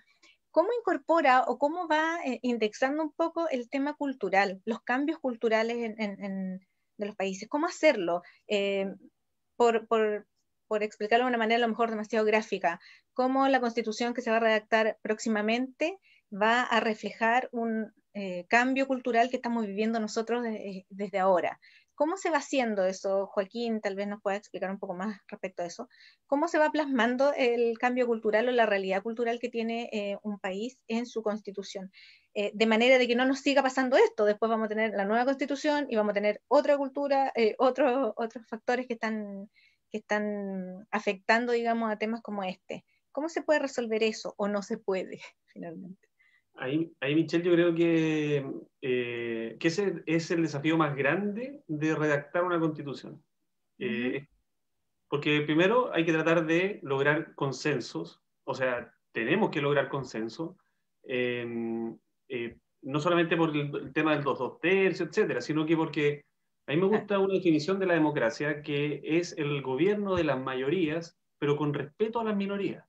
¿cómo incorpora o cómo va indexando un poco el tema cultural, los cambios culturales en de los países. ¿Cómo hacerlo? Eh, por, explicarlo de una manera a lo mejor demasiado gráfica, ¿cómo la constitución que se va a redactar próximamente va a reflejar un eh, cambio cultural que estamos viviendo nosotros desde ahora? ¿Cómo se va haciendo eso, Joaquín? Tal vez nos pueda explicar un poco más respecto a eso. ¿Cómo se va plasmando el cambio cultural o la realidad cultural que tiene eh, un país en su constitución? Eh, de manera de que no nos siga pasando esto. Después vamos a tener la nueva constitución y vamos a tener otra cultura, eh, otros factores que están, que están afectando, digamos, a temas como este. ¿Cómo se puede resolver eso o no se puede <laughs> finalmente? Ahí, ahí Michelle, yo creo eh, que, ese es el desafío más grande de redactar una constitución. Eh, porque primero hay que tratar de lograr consensos, o sea, tenemos que lograr consenso, eh, no solamente por el, tema del 2-2 tercios, etcétera, sino que porque a mí me gusta una definición de la democracia que es el gobierno de las mayorías, pero con respeto a las minorías.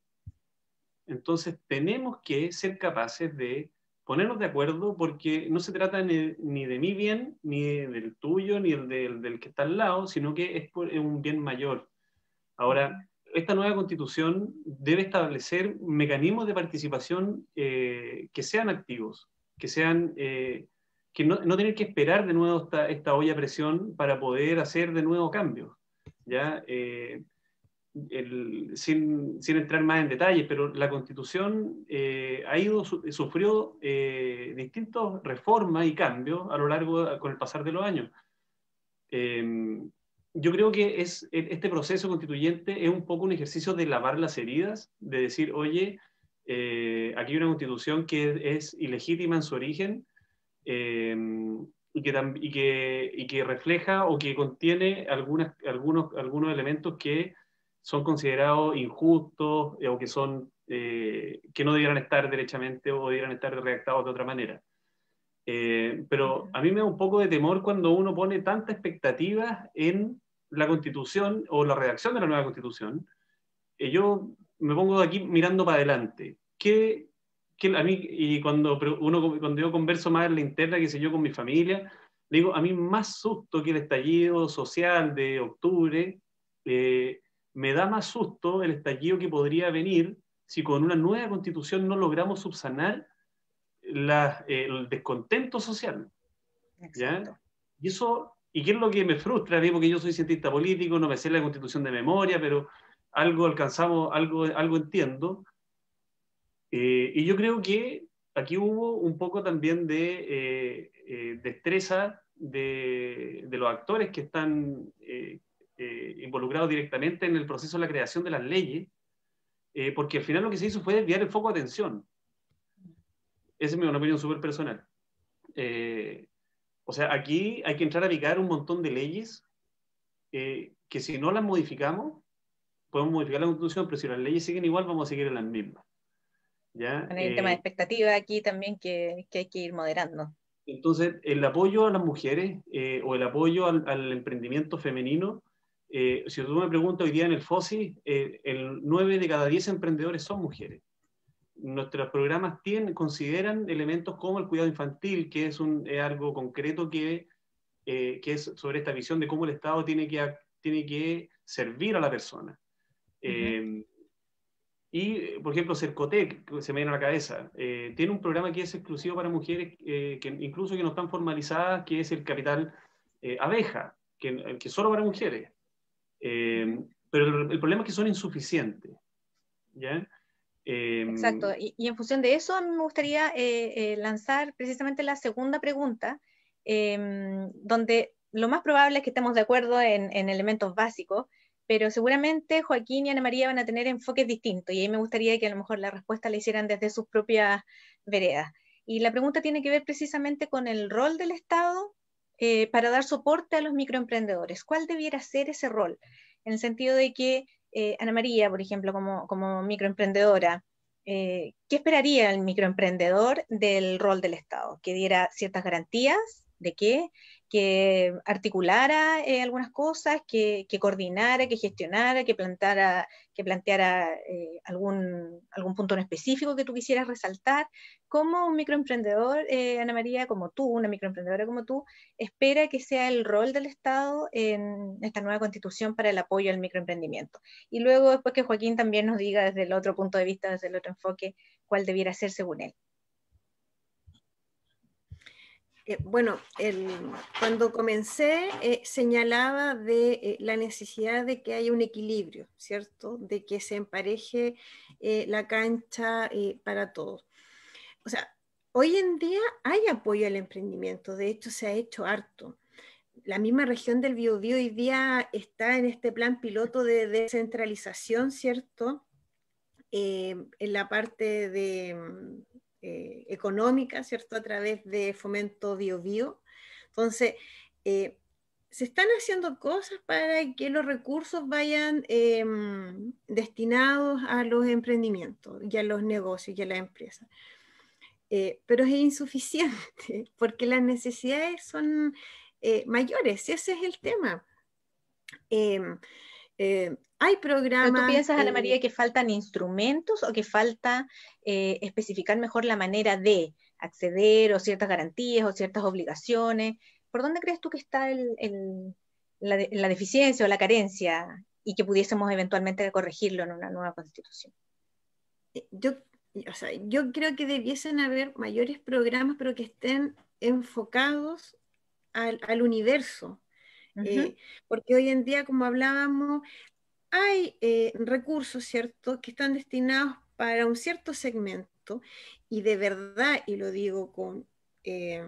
Entonces tenemos que ser capaces de ponernos de acuerdo porque no se trata ni, de mi bien, ni del tuyo, ni el del, del que está al lado, sino que es, por, un bien mayor. Ahora, esta nueva constitución debe establecer mecanismos de participación eh, que sean activos, que sean, eh, que no, no, tener que esperar de nuevo esta, esta, olla a presión para poder hacer de nuevo cambios, ¿ya? Eh, sin, sin, entrar más en detalles, pero la Constitución eh, ha ido, sufrió eh, distintas reformas y cambios a lo largo, con el pasar de los años. Em, yo creo que es, e, este proceso constituyente es un poco un ejercicio de lavar las heridas, de decir, oye, eh, aquí hay una constitución que es ilegítima en su origen eh, y, que, que, refleja o que contiene algunas, algunos, elementos que son considerados injustos eh, o que, son, que no debieran estar derechamente o debieran estar redactados de otra manera. pero a mí me da un poco de temor cuando uno pone tantas expectativas en la constitución o la redacción de la nueva constitución. yo me pongo aquí mirando para adelante. ¿Qué, a mí, y cuando, uno, cuando yo converso más en la interna, que sé yo, con mi familia, le digo, a mí más susto que el estallido social de octubre, eh, me da más susto el estallido que podría venir si con una nueva constitución no logramos subsanar el descontento social. ¿ya? Y eso, y qué es lo que me frustra, porque yo soy cientista político, no me sé la constitución de memoria, pero algo alcanzamos, algo, algo entiendo. Eh, y yo creo que aquí hubo un poco también de eh, eh, destreza de, los actores que están involucrados directamente en el proceso de la creación de las leyes, porque al final lo que se hizo fue desviar el foco de atención. Esa es mi opinión súper personal. o sea, aquí hay que entrar a aplicar un montón de leyes que si no las modificamos, podemos modificar la constitución, pero si las leyes siguen igual, vamos a seguir en las mismas. ¿Ya? hay un tema eh, de expectativa aquí también que, que, hay que ir moderando. Entonces, el apoyo a las mujeres eh, o el apoyo al, emprendimiento femenino, eh, si tú me preguntas hoy día en el FOSI, el 9 de cada 10 emprendedores son mujeres. Nuestros programas tienen, consideran elementos como el cuidado infantil, que es, un, algo concreto que, que es sobre esta visión de cómo el Estado tiene que, tiene que servir a la persona. Em, y, por ejemplo, Cercotec, que se me viene a la cabeza, eh, tiene un programa que es exclusivo para mujeres, eh, que incluso que no están formalizadas, que es el capital eh, abeja, que, que solo para mujeres. Em, pero el, problema es que son insuficientes. ¿ya? Em, Exacto. Y, en función de eso, a mí me gustaría lanzar precisamente la segunda pregunta, donde lo más probable es que estemos de acuerdo en, en elementos básicos pero seguramente Joaquín y Ana María van a tener enfoques distintos y ahí me gustaría que a lo mejor la respuesta la hicieran desde sus propias veredas. Y la pregunta tiene que ver precisamente con el rol del Estado eh, para dar soporte a los microemprendedores. ¿Cuál debiera ser ese rol? En el sentido de que eh, Ana María, por ejemplo, como, microemprendedora, eh, ¿qué esperaría el microemprendedor del rol del Estado? Que diera ciertas garantías de qué? que articulara eh, algunas cosas, que, que, coordinara, que gestionara, que, plantara, que planteara eh, algún, algún punto en específico que tú quisieras resaltar. ¿Cómo un microemprendedor, eh, Ana María, como tú, una microemprendedora como tú, espera que sea el rol del Estado en esta nueva constitución para el apoyo al microemprendimiento? Y luego después que Joaquín también nos diga desde el otro punto de vista, desde el otro enfoque, cuál debiera ser según él. Eh, bueno, cuando comencé eh, señalaba de eh, la necesidad de que haya un equilibrio, ¿cierto? De que se empareje la cancha para todos. O sea, hoy en día hay apoyo al emprendimiento, de hecho se ha hecho harto. La misma región del Biobío hoy día está en este plan piloto de descentralización, ¿cierto? en la parte de eh, económica, ¿cierto? A través de fomento bio bio. Entonces, eh, se están haciendo cosas para que los recursos vayan em, destinados a los emprendimientos y a los negocios y a las empresas. Eh, pero es insuficiente <laughs> porque las necesidades son mayores, ese es el tema. Em, hay programas. ¿Tú piensas, Ana María, que faltan instrumentos o que falta eh, especificar mejor la manera de acceder o ciertas garantías o ciertas obligaciones? ¿Por dónde crees tú que está la, deficiencia o la carencia y que pudiésemos eventualmente corregirlo en una nueva constitución? Eh, yo yo creo que debiesen haber mayores programas, pero que estén enfocados al, universo. Eh, porque hoy en día, como hablábamos, hay eh, recursos, ¿cierto?, que están destinados para un cierto segmento y de verdad, y lo digo con, eh,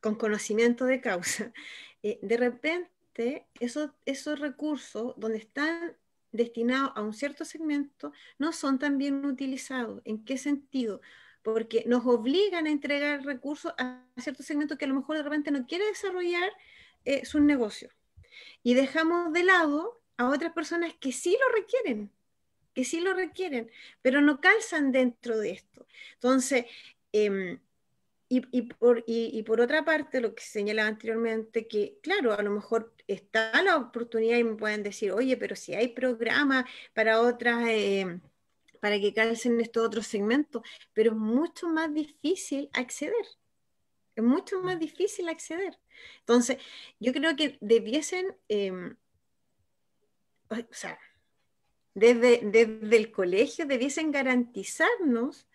con conocimiento de causa, <laughs> eh, de repente esos, esos recursos donde están destinados a un cierto segmento no son tan bien utilizados. ¿En qué sentido? Porque nos obligan a entregar recursos a cierto segmento que a lo mejor de repente no quiere desarrollar sus negocios. Y dejamos de lado a otras personas que sí lo requieren, que sí lo requieren, pero no calzan dentro de esto. Entonces, em, y, por, otra parte, lo que señalaba anteriormente, que claro, a lo mejor está la oportunidad y me pueden decir, oye, pero si hay programas para otras, em, para que calcen estos otros segmentos, pero es mucho más difícil acceder es mucho más difícil acceder. Entonces, yo creo que debiesen, em, o sea, desde, desde, el colegio debiesen garantizarnos,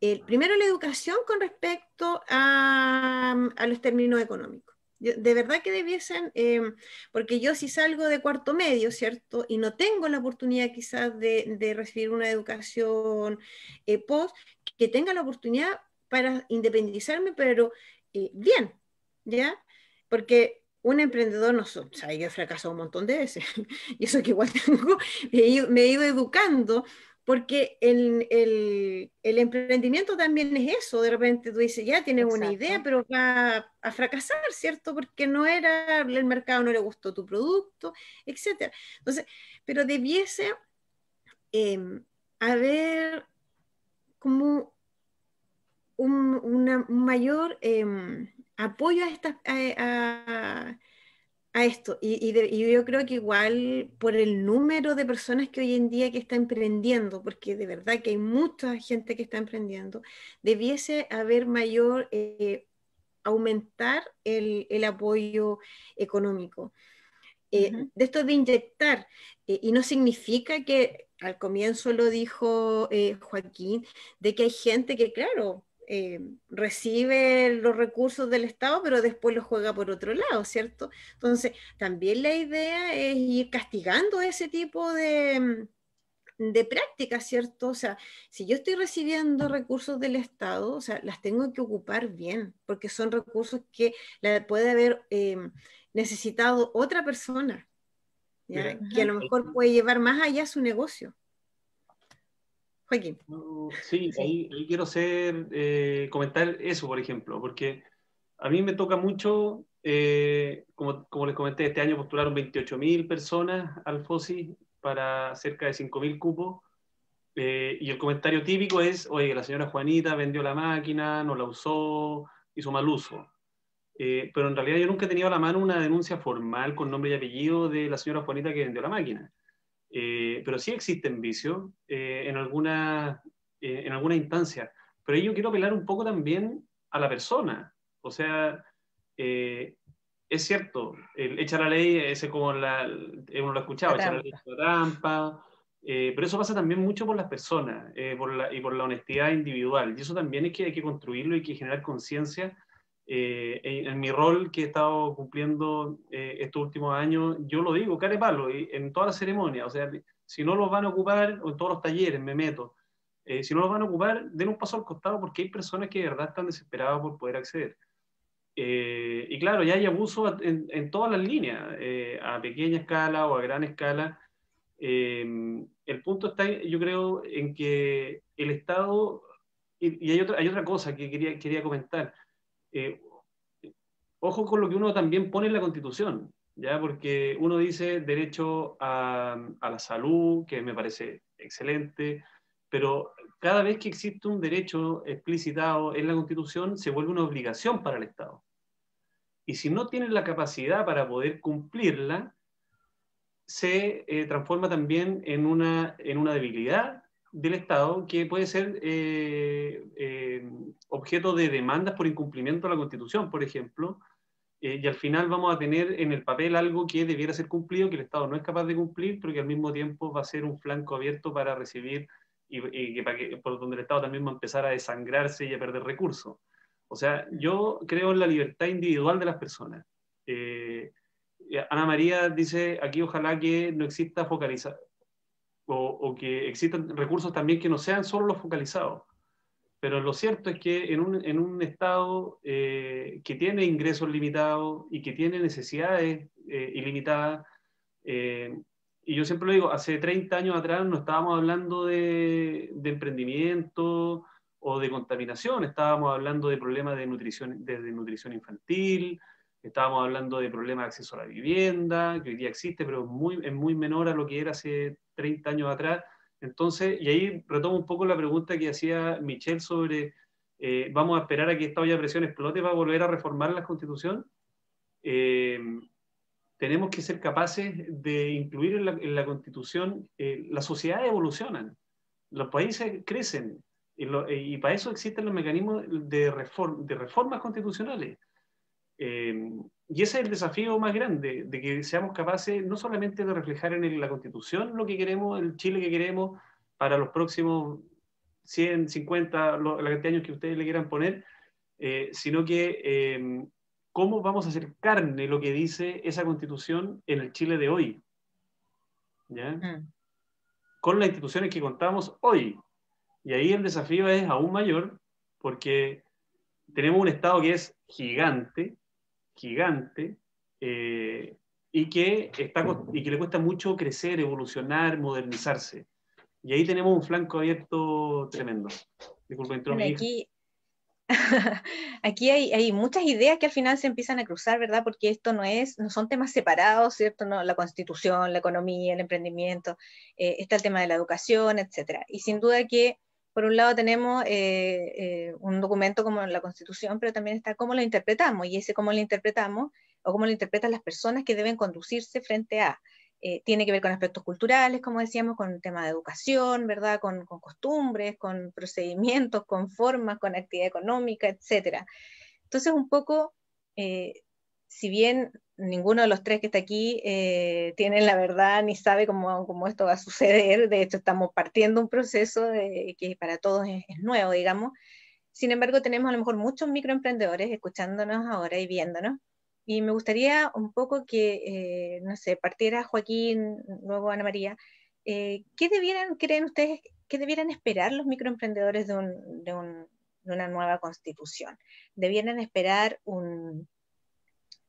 el, eh, primero la educación con respecto a, mm, los términos económicos. de verdad que debiesen, em, porque yo si salgo de cuarto medio, ¿cierto? Y no tengo la oportunidad quizás de, recibir una educación eh, post, que tenga la oportunidad para independizarme, pero eh, bien, ¿ya? Porque un emprendedor no soy, o sea, yo he fracasado un montón de veces, <laughs> y eso que igual <laughs> tengo, me he ido, educando, porque el, emprendimiento también es eso, de repente tú dices, ya tienes una idea, pero va a, fracasar, ¿cierto? Porque no era, el mercado no le gustó tu producto, etc. Entonces, pero debiese em, haber como un, mayor em, apoyo a, esta, a, esto. Y, yo creo que igual por el número de personas que hoy en día que está emprendiendo, porque de verdad que hay mucha gente que está emprendiendo, debiese haber mayor, eh, aumentar el, apoyo económico. Eh, de esto de inyectar, eh, y no significa que al comienzo lo dijo Joaquín, de que hay gente que, claro, eh, recibe los recursos del Estado, pero después los juega por otro lado, ¿cierto? Entonces, también la idea es ir castigando ese tipo de, mm, de prácticas, ¿cierto? O sea, si yo estoy recibiendo recursos del Estado, o sea, las tengo que ocupar bien, porque son recursos que la puede haber eh, necesitado otra persona, que a lo mejor puede llevar más allá su negocio. Sí, Ahí, quiero hacer, eh, comentar eso, por ejemplo, porque a mí me toca mucho, eh, como, les comenté, este año postularon 28.000 personas al FOSI para cerca de 5.000 cupos. Eh, y el comentario típico es, oye, la señora Juanita vendió la máquina, no la usó, hizo mal uso. pero en realidad yo nunca he tenido a la mano una denuncia formal con nombre y apellido de la señora Juanita que vendió la máquina. Eh, pero sí existen vicios eh, en, alguna, eh, en alguna instancia. Pero yo quiero apelar un poco también a la persona. O sea, es cierto, el echar la ley, ese como la, lo trampa. pero eso pasa también mucho por las personas y por la honestidad individual. Y eso también es que hay que construirlo y hay que generar conciencia eh, en, mi rol que he estado cumpliendo eh, estos últimos años, yo lo digo, care palo, en todas las ceremonias, o sea, si no los van a ocupar, o en todos los talleres me meto, eh, si no los van a ocupar, den un paso al costado porque hay personas que de verdad están desesperadas por poder acceder. y claro, ya hay abuso en, todas las líneas, a pequeña escala o a gran escala. Em, el punto está, yo creo, en que el Estado, y, hay, otra, cosa que quería, quería comentar, ojo con lo que uno también pone en la Constitución, ¿ya? Porque uno dice derecho a, la salud, que me parece excelente, pero cada vez que existe un derecho explicitado en la Constitución, se vuelve una obligación para el Estado. Y si no tienen la capacidad para poder cumplirla, se eh, transforma también en una, en una debilidad del Estado que puede ser eh, eh, objeto de demandas por incumplimiento de la Constitución, por ejemplo, eh, y al final vamos a tener en el papel algo que debiera ser cumplido, que el Estado no es capaz de cumplir, pero que al mismo tiempo va a ser un flanco abierto para recibir y, para por donde el Estado también va a empezar a desangrarse y a perder recursos. O sea, yo creo en la libertad individual de las personas. Ana María dice aquí ojalá que no exista focalización, o, que existan recursos también que no sean solo los focalizados. Pero lo cierto es que en un, en un Estado eh, que tiene ingresos limitados y que tiene necesidades eh, ilimitadas, eh, y yo siempre lo digo, hace 30 años atrás no estábamos hablando de, emprendimiento o de contaminación, estábamos hablando de problemas de nutrición, de, de nutrición infantil, Estábamos hablando de problemas de acceso a la vivienda, que hoy día existe, pero muy, es muy menor a lo que era hace 30 años atrás. Entonces, y ahí retomo un poco la pregunta que hacía Michelle sobre, eh, ¿vamos a esperar a que esta olla de presión explote para volver a reformar la constitución? Eh, tenemos que ser capaces de incluir en la, en la constitución, eh, las sociedades evolucionan, los países crecen, y, para eso existen los mecanismos de, de reformas constitucionales. Eh, y ese es el desafío más grande, de que seamos capaces no solamente de reflejar en la Constitución lo que queremos, el Chile que queremos para los próximos 100, 50, lo, años que ustedes le quieran poner, eh, sino que eh, cómo vamos a hacer carne lo que dice esa Constitución en el Chile de hoy. ¿Ya? Mm. Con las instituciones que contamos hoy. Y ahí el desafío es aún mayor porque tenemos un Estado que es gigante, gigante eh, y, que está, y que le cuesta mucho crecer, evolucionar, modernizarse. Y ahí tenemos un flanco abierto tremendo. Aquí, <laughs> aquí hay, hay, muchas ideas que al final se empiezan a cruzar, ¿verdad? Porque esto no es, no son temas separados, ¿cierto? No, la constitución, la economía, el emprendimiento, eh, está el tema de la educación, etcétera. Y sin duda que por un lado tenemos eh, eh, un documento como la Constitución, pero también está cómo lo interpretamos, y ese cómo lo interpretamos o cómo lo interpretan las personas que deben conducirse frente a. Eh, tiene que ver con aspectos culturales, como decíamos, con el tema de educación, ¿verdad? Con, con costumbres, con procedimientos, con formas, con actividad económica, etc. Entonces, un poco, si bien ninguno de los tres que está aquí eh, tiene la verdad ni sabe cómo, cómo, esto va a suceder. De hecho, estamos partiendo un proceso que para todos es, nuevo, digamos. Sin embargo, tenemos a lo mejor muchos microemprendedores escuchándonos ahora y viéndonos. Y me gustaría un poco que, eh, no sé, partiera Joaquín, luego Ana María. Eh, ¿Qué debieran, creen ustedes, qué debieran esperar los microemprendedores de, de una nueva constitución? ¿Debieran esperar un,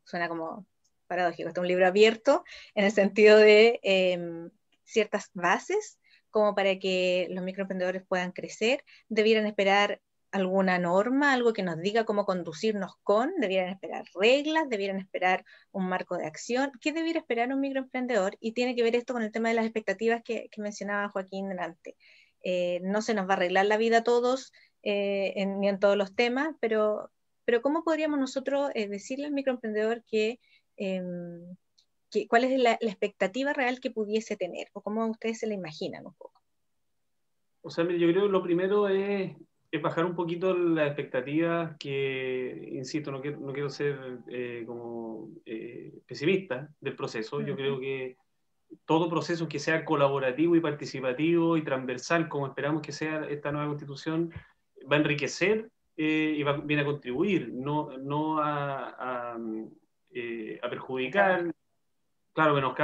suena como paradójico, está un libro abierto en el sentido de em, ciertas bases como para que los microemprendedores puedan crecer, debieran esperar alguna norma, algo que nos diga cómo conducirnos con, debieran esperar reglas, debieran esperar un marco de acción. ¿Qué debiera esperar un microemprendedor? Y tiene que ver esto con el tema de las expectativas que, mencionaba Joaquín delante. Eh, no se nos va a arreglar la vida a todos, eh, en, ni en todos los temas, pero, pero ¿cómo podríamos nosotros eh, decirle al microemprendedor que Em, cuál es la, expectativa real que pudiese tener o cómo ustedes se la imaginan un poco. O sea, yo creo que lo primero es, bajar un poquito las expectativas que, insisto, no quiero, no quiero ser eh, como eh, pesimista del proceso. Yo creo que todo proceso que sea colaborativo y participativo y transversal, como esperamos que sea esta nueva constitución, va a enriquecer eh, y va, viene a contribuir, no, no a, eh, a perjudicar, claro que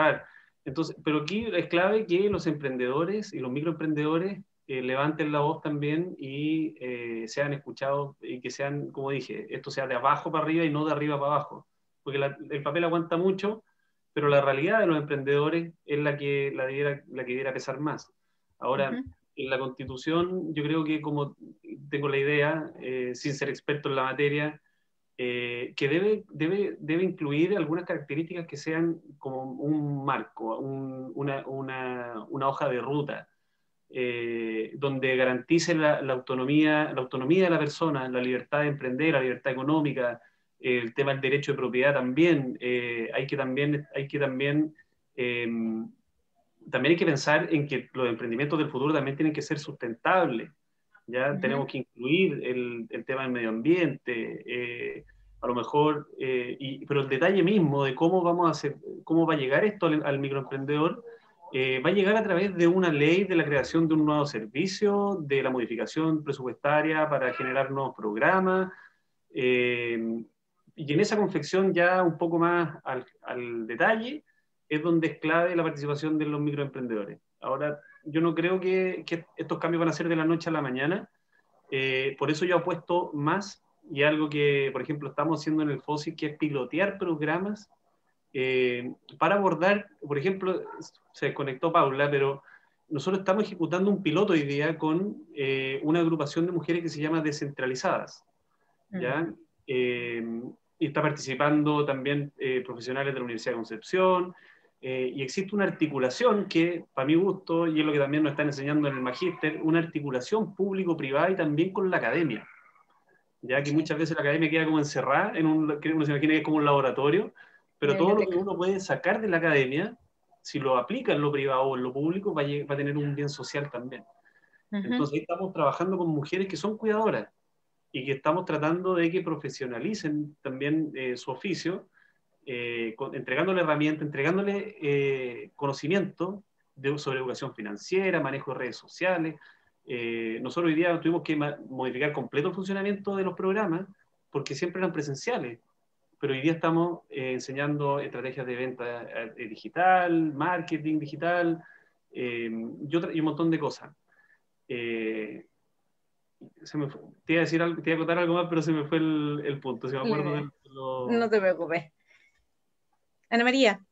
Entonces, pero aquí es clave que los emprendedores y los microemprendedores eh, levanten la voz también y eh, sean escuchados y que sean, como dije, esto sea de abajo para arriba y no de arriba para abajo, porque el papel aguanta mucho, pero la realidad de los emprendedores es la que la, debiera, la que pesar más. Ahora, en la constitución, yo creo que como tengo la idea, sin ser experto en la materia, eh, que debe, incluir algunas características que sean como un marco, una, hoja de ruta, eh, donde garantice la, autonomía, la autonomía de la persona, la libertad de emprender, la libertad económica, el tema del derecho de propiedad también. Eh, hay que también, hay que también, em, también hay que pensar en que los emprendimientos del futuro también tienen que ser sustentables ya tenemos que incluir el, el, tema del medio ambiente, eh, a lo mejor, eh, y, pero el detalle mismo de cómo vamos a hacer, cómo va a llegar esto al, microemprendedor, eh, va a llegar a través de una ley de la creación de un nuevo servicio, de la modificación presupuestaria para generar nuevos programas. y en esa confección ya un poco más al, al detalle es donde es clave la participación de los microemprendedores. Ahora yo no creo que, estos cambios van a ser de la noche a la mañana. Eh, por eso yo apuesto más y algo que, por ejemplo, estamos haciendo en el FOSI, que es pilotear programas eh, para abordar, por ejemplo, se desconectó Paula, pero nosotros estamos ejecutando un piloto hoy día con eh, una agrupación de mujeres que se llama Descentralizadas. Mm. y está participando también profesionales de la Universidad de Concepción, eh, y existe una articulación que, para mi gusto, y es lo que también nos están enseñando en el magíster, una articulación público-privada y también con la academia. Ya que muchas veces la academia queda como encerrada, en un, que uno se que es como un laboratorio, pero todo lo que uno puede sacar de la academia, si lo aplica en lo privado o en lo público, va a, tener un bien social también. Entonces estamos trabajando con mujeres que son cuidadoras y que estamos tratando de que profesionalicen también eh, su oficio eh, entregándole herramientas, entregándole eh, conocimiento sobre educación financiera, manejo de redes sociales. Eh, nosotros hoy día tuvimos que modificar completo el funcionamiento de los programas porque siempre eran presenciales, pero hoy día estamos enseñando estrategias de venta digital, marketing digital y, un montón de cosas. te iba a decir contar algo más, pero se me fue el, punto. Si me acuerdo No te preocupes. Ana María.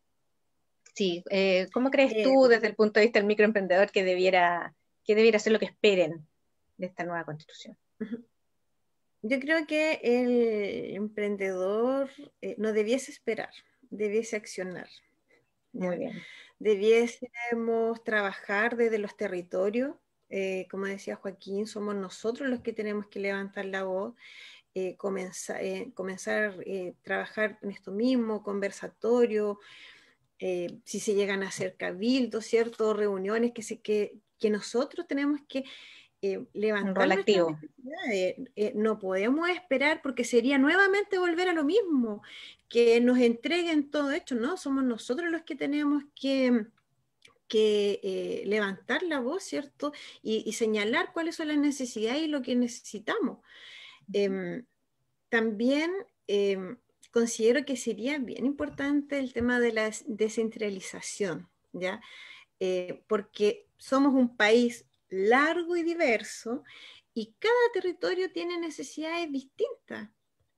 Sí, eh, ¿cómo crees eh, tú desde el punto de vista del microemprendedor que debiera, que debiera ser lo que esperen de esta nueva constitución? Yo creo que el emprendedor eh, no debiese esperar, debiese accionar. Muy bien. Debiésemos trabajar desde los territorios. como decía Joaquín, somos nosotros los que tenemos que levantar la voz eh, eh, comenzar, a eh, trabajar en esto mismo, conversatorio, si se llegan a hacer cabildos, ¿cierto? Reuniones que, que, nosotros tenemos que levantar. no podemos esperar porque sería nuevamente volver a lo mismo, que nos entreguen todo esto ¿no? Somos nosotros los que tenemos que levantar la voz, ¿cierto? y, señalar cuáles son las necesidades y lo que necesitamos. Em, también em, considero que sería bien importante el tema de la descentralización, ¿ya? Eh, porque somos un país largo y diverso y cada territorio tiene necesidades distintas.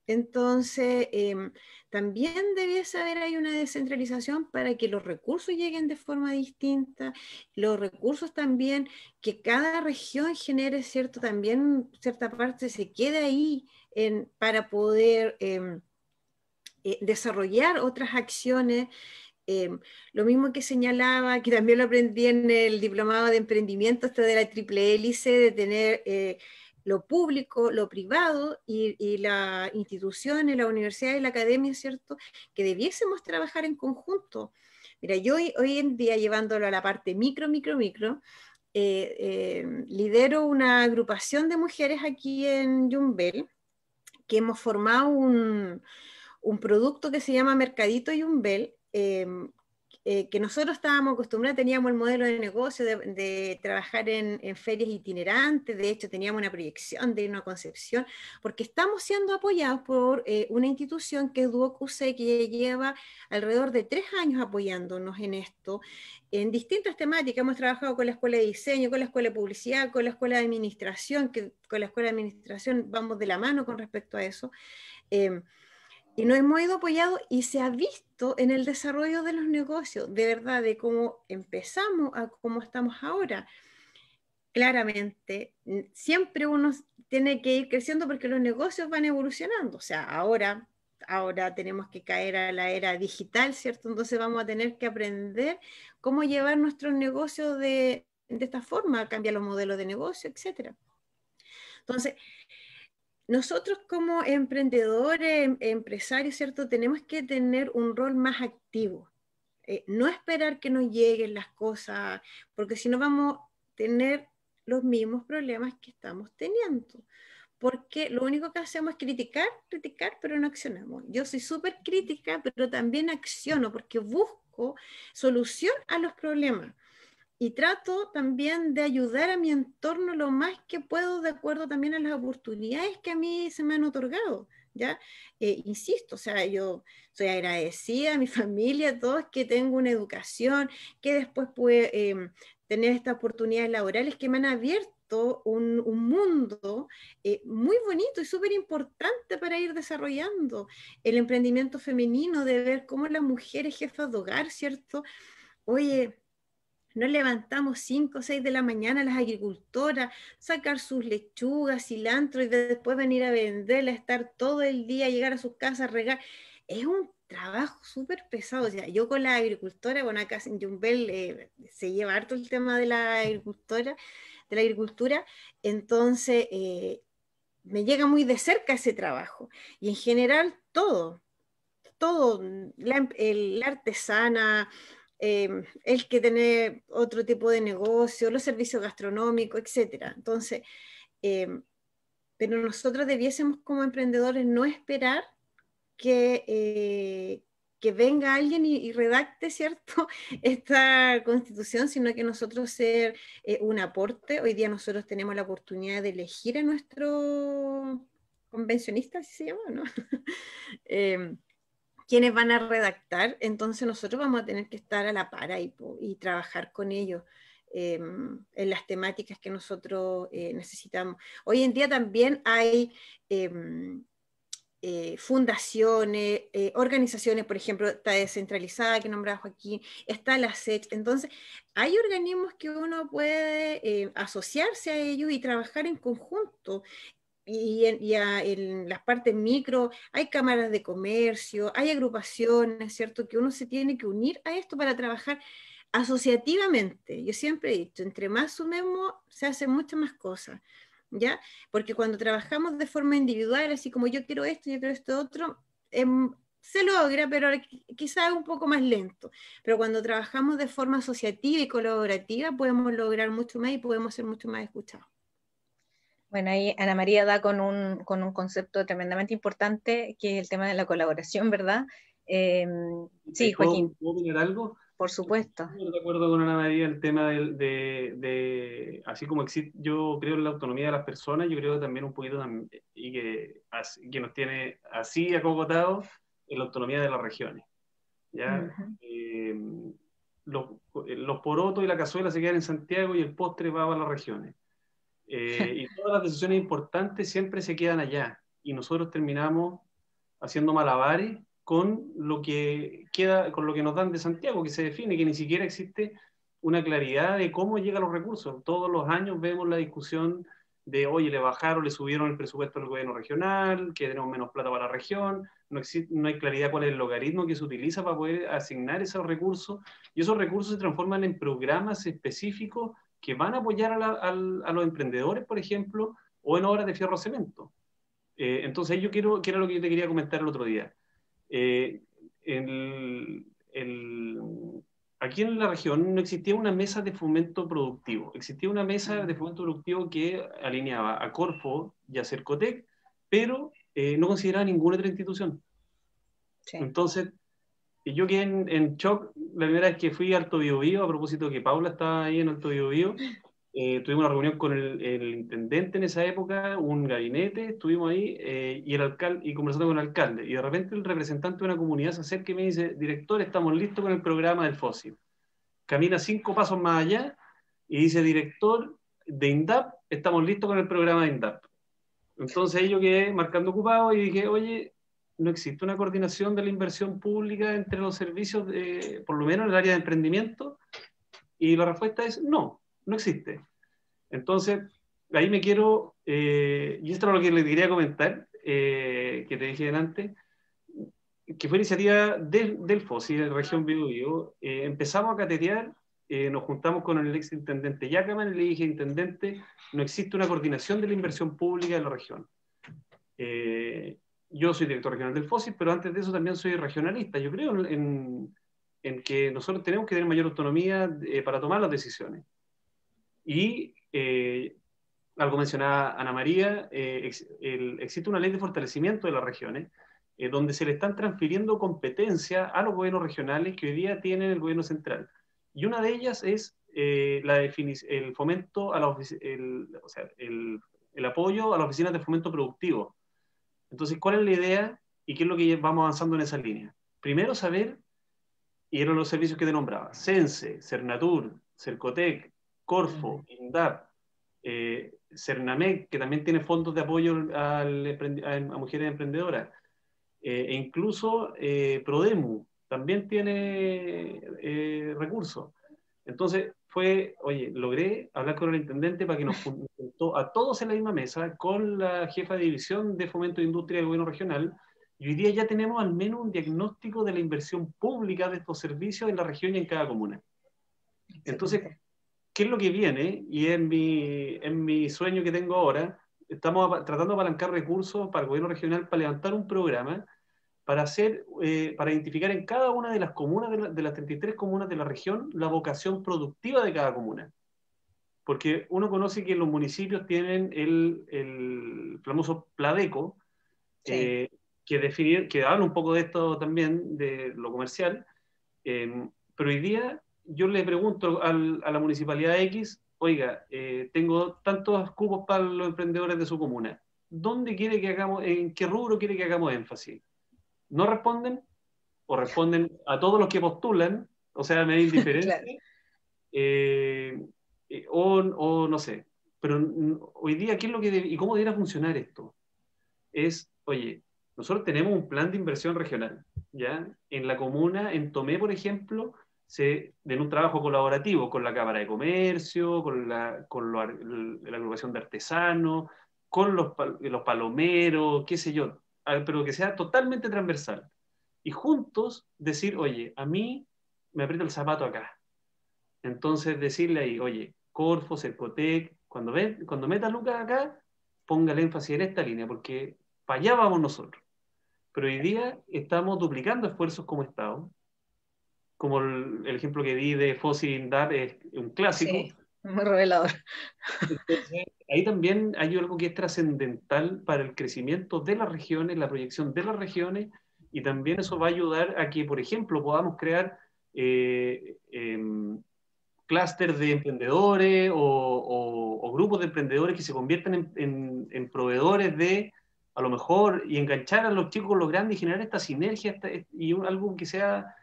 Entonces, em, también debía saber hay una descentralización para que los recursos lleguen de forma distinta, los recursos también, que cada región genere cierto, también cierta parte se queda ahí para poder em, eh, desarrollar otras acciones. Em, lo mismo que señalaba, que también lo aprendí en el diplomado de emprendimiento, este de la triple hélice, de tener eh, lo público, lo privado y, y la institución, y la universidad y la academia, ¿cierto? Que debiésemos trabajar en conjunto. Mira, yo hoy, hoy en día, llevándolo a la parte micro, micro, micro, eh, eh, lidero una agrupación de mujeres aquí en Yumbel, que hemos formado un, producto que se llama Mercadito Yumbel, eh, eh, que nosotros estábamos acostumbrados, teníamos el modelo de negocio de, trabajar en, ferias itinerantes, de hecho teníamos una proyección de una concepción, porque estamos siendo apoyados por eh, una institución que es Duocuse, que lleva alrededor de tres años apoyándonos en esto, en distintas temáticas. Hemos trabajado con la Escuela de Diseño, con la Escuela de Publicidad, con la Escuela de Administración, que con la Escuela de Administración vamos de la mano con respecto a eso. Eh, y nos hemos ido apoyado y se ha visto en el desarrollo de los negocios, de verdad, de cómo empezamos a cómo estamos ahora. Claramente, siempre uno tiene que ir creciendo porque los negocios van evolucionando. O sea, ahora, ahora tenemos que caer a la era digital, ¿cierto? Entonces vamos a tener que aprender cómo llevar nuestros negocios de, de esta forma, cambiar los modelos de negocio, etc. Entonces, nosotros como emprendedores, em, empresarios, ¿cierto? Tenemos que tener un rol más activo. Eh, no esperar que nos lleguen las cosas, porque si no vamos a tener los mismos problemas que estamos teniendo. Porque lo único que hacemos es criticar, criticar, pero no accionamos. Yo soy súper crítica, pero también acciono, porque busco solución a los problemas y trato también de ayudar a mi entorno lo más que puedo de acuerdo también a las oportunidades que a mí se me han otorgado, ¿ya? Eh, insisto, o sea, yo soy agradecida a mi <laughs> familia, a todos que tengo una educación, que después pude em, tener estas oportunidades laborales que me han abierto un, mundo eh, muy bonito y súper importante para ir desarrollando el emprendimiento femenino, de ver cómo las mujeres jefas de hogar, ¿cierto? Oye, no levantamos 5 o 6 de la mañana las agricultoras, sacar sus lechugas, cilantro y después venir a venderla, estar todo el día, llegar a sus casas, regar. Es un trabajo súper pesado. sea, yo con la agricultora, bueno, acá en Jumbel eh, se lleva harto el tema de la de la agricultura, entonces eh, me llega muy de cerca ese trabajo. Y en general todo, todo, la em, artesana, el em, que tener otro tipo de negocio, los servicios gastronómicos, etc. Entonces, em, pero nosotros debiésemos como emprendedores no esperar que, eh, que venga alguien y, redacte, ¿cierto?, <laughs> esta constitución, sino que nosotros ser eh, un aporte. Hoy día nosotros tenemos la oportunidad de elegir a nuestro convencionista, si se llama, ¿no? <laughs> Em, quienes van a redactar, entonces nosotros vamos a tener que estar a la para y, trabajar con ellos. Em, en las temáticas que nosotros eh, necesitamos. Hoy en día también hay em, eh, fundaciones, eh, organizaciones, por ejemplo, está descentralizada que nombraba Joaquín, está la SEC, entonces hay organismos que uno puede asociarse a ellos y trabajar en conjunto y, en, en, las partes micro hay cámaras de comercio, hay agrupaciones, ¿cierto? Que uno se tiene que unir a esto para trabajar asociativamente. Yo siempre he dicho, entre más sumemos, se hacen muchas más cosas, ¿ya? Porque cuando trabajamos de forma individual, así como yo quiero esto, yo quiero esto otro, em, se logra, pero quizás un poco más lento. Pero cuando trabajamos de forma asociativa y colaborativa, podemos lograr mucho más y podemos ser mucho más escuchados. Bueno, ahí Ana María da con un, con un concepto tremendamente importante, que es el tema de la colaboración, ¿verdad? Em, sí, Joaquín. ¿Puedo, poner algo? Por supuesto. de acuerdo con Ana María, el tema de, de, así como yo creo en la autonomía de las personas, yo creo también un poquito, y que, que nos tiene así acogotados, en la autonomía de las regiones. ¿ya? Em, los, los, porotos y la cazuela se quedan en Santiago y el postre va a las regiones. Eh, y todas las decisiones importantes siempre se quedan allá. Y nosotros terminamos haciendo malabares con lo que queda, con lo que nos dan de Santiago, que se define, que ni siquiera existe una claridad de cómo llegan los recursos. Todos los años vemos la discusión de, oye, le bajaron, le subieron el presupuesto al gobierno regional, que tenemos menos plata para la región, no, existe, no hay claridad cuál es el logaritmo que se utiliza para poder asignar esos recursos, y esos recursos se transforman en programas específicos que van a apoyar a, los emprendedores, por ejemplo, o en obras de fierro cemento. Eh, entonces, yo quiero, que era lo que yo te quería comentar el otro día. Eh, aquí en la región no existía una mesa de fomento productivo, existía una mesa mm. de fomento productivo que alineaba a Corfo y a Cercotec, pero eh, no consideraba ninguna otra institución. Entonces, yo quedé en, shock la primera vez que fui a Alto Bio, Bio a propósito que Paula estaba ahí en Alto Bio, Bio eh, tuvimos una reunión con el, intendente en esa época, un gabinete, estuvimos ahí eh, y, el alcalde, y conversando con el alcalde. Y de repente el representante de una comunidad se acerca y me dice, director, estamos listos con el programa del fósil. Camina cinco pasos más allá y dice, director de INDAP, estamos listos con el programa de INDAP. Entonces yo quedé marcando ocupado y dije, oye, no existe una coordinación de la inversión pública entre los servicios, de, por lo menos en el área de emprendimiento? Y la respuesta es no, no existe. Entonces, ahí me quiero, eh, y esto es lo que le quería comentar, eh, que te dije delante que fue iniciativa del, del FOSI, de la región Vivo eh, empezamos a catetear, nos juntamos con el ex intendente Yacaman y le dije, intendente, no existe una coordinación de la inversión pública de la región yo soy director regional del FOSIS, pero antes de eso también soy regionalista. Yo creo en, en que nosotros tenemos que tener mayor autonomía eh, para tomar las decisiones. Y eh, algo mencionaba Ana María, eh, existe una ley de fortalecimiento de las regiones, donde se le están transfiriendo competencia a los gobiernos regionales que hoy día tienen el gobierno central. Y una de ellas es la el fomento a el, el apoyo a las oficinas de fomento productivo entonces, ¿cuál es la idea y qué es lo que vamos avanzando en esa línea? Primero, saber, y eran los servicios que te nombraba, Sense, Cernatur, Cercotec, Corfo, INDAP, eh, Cernamec, que también tiene fondos de apoyo a, mujeres emprendedoras, eh, e incluso eh, Prodemu también tiene recursos. Entonces, fue, oye, logré hablar con el intendente para que nos juntó a todos en la misma mesa con la jefa de división de fomento de industria del gobierno regional. Y hoy día ya tenemos al menos un diagnóstico de la inversión pública de estos servicios en la región y en cada comuna. Entonces, ¿qué es lo que viene? Y en mi, en mi sueño que tengo ahora, estamos tratando de apalancar recursos para el gobierno regional para levantar un programa para, hacer, eh, para identificar en cada una de las comunas, de, las 33 comunas de la región, la vocación productiva de cada comuna. Porque uno conoce que los municipios tienen el, el famoso Pladeco, eh, que, definir, que habla un poco de esto también, de lo comercial, em, pero hoy día yo le pregunto a la municipalidad X, oiga, eh, tengo tantos cubos para los emprendedores de su comuna, ¿dónde quiere que hagamos, en qué rubro quiere que hagamos énfasis? no responden o responden a todos los que postulan, o sea, me da indiferencia, <laughs> eh, eh, o, no sé. Pero hoy día, ¿qué es lo que y cómo debería funcionar esto? Es, oye, nosotros tenemos un plan de inversión regional, ¿ya? En la comuna, en Tomé, por ejemplo, se, en un trabajo colaborativo con la Cámara de Comercio, con la, con la agrupación de artesanos, con los, los palomeros, qué sé yo, pero que sea totalmente transversal. Y juntos decir, oye, a mí me aprieta el zapato acá. Entonces decirle ahí, oye, Corfo, Cercotec, cuando, ve, cuando meta Lucas acá, ponga el énfasis en esta línea, porque para allá vamos nosotros. Pero hoy día estamos duplicando esfuerzos como Estado, como el, ejemplo que di de Fossil Dab es un clásico, muy revelador. ahí también hay algo que es trascendental para el crecimiento de las regiones, la proyección de las regiones, y también eso va a ayudar a que, por ejemplo, podamos crear eh, em, clústeres de emprendedores o, grupos de emprendedores que se conviertan en, proveedores de, a lo mejor, y enganchar a los chicos los grandes y generar esta sinergia y un, algo que sea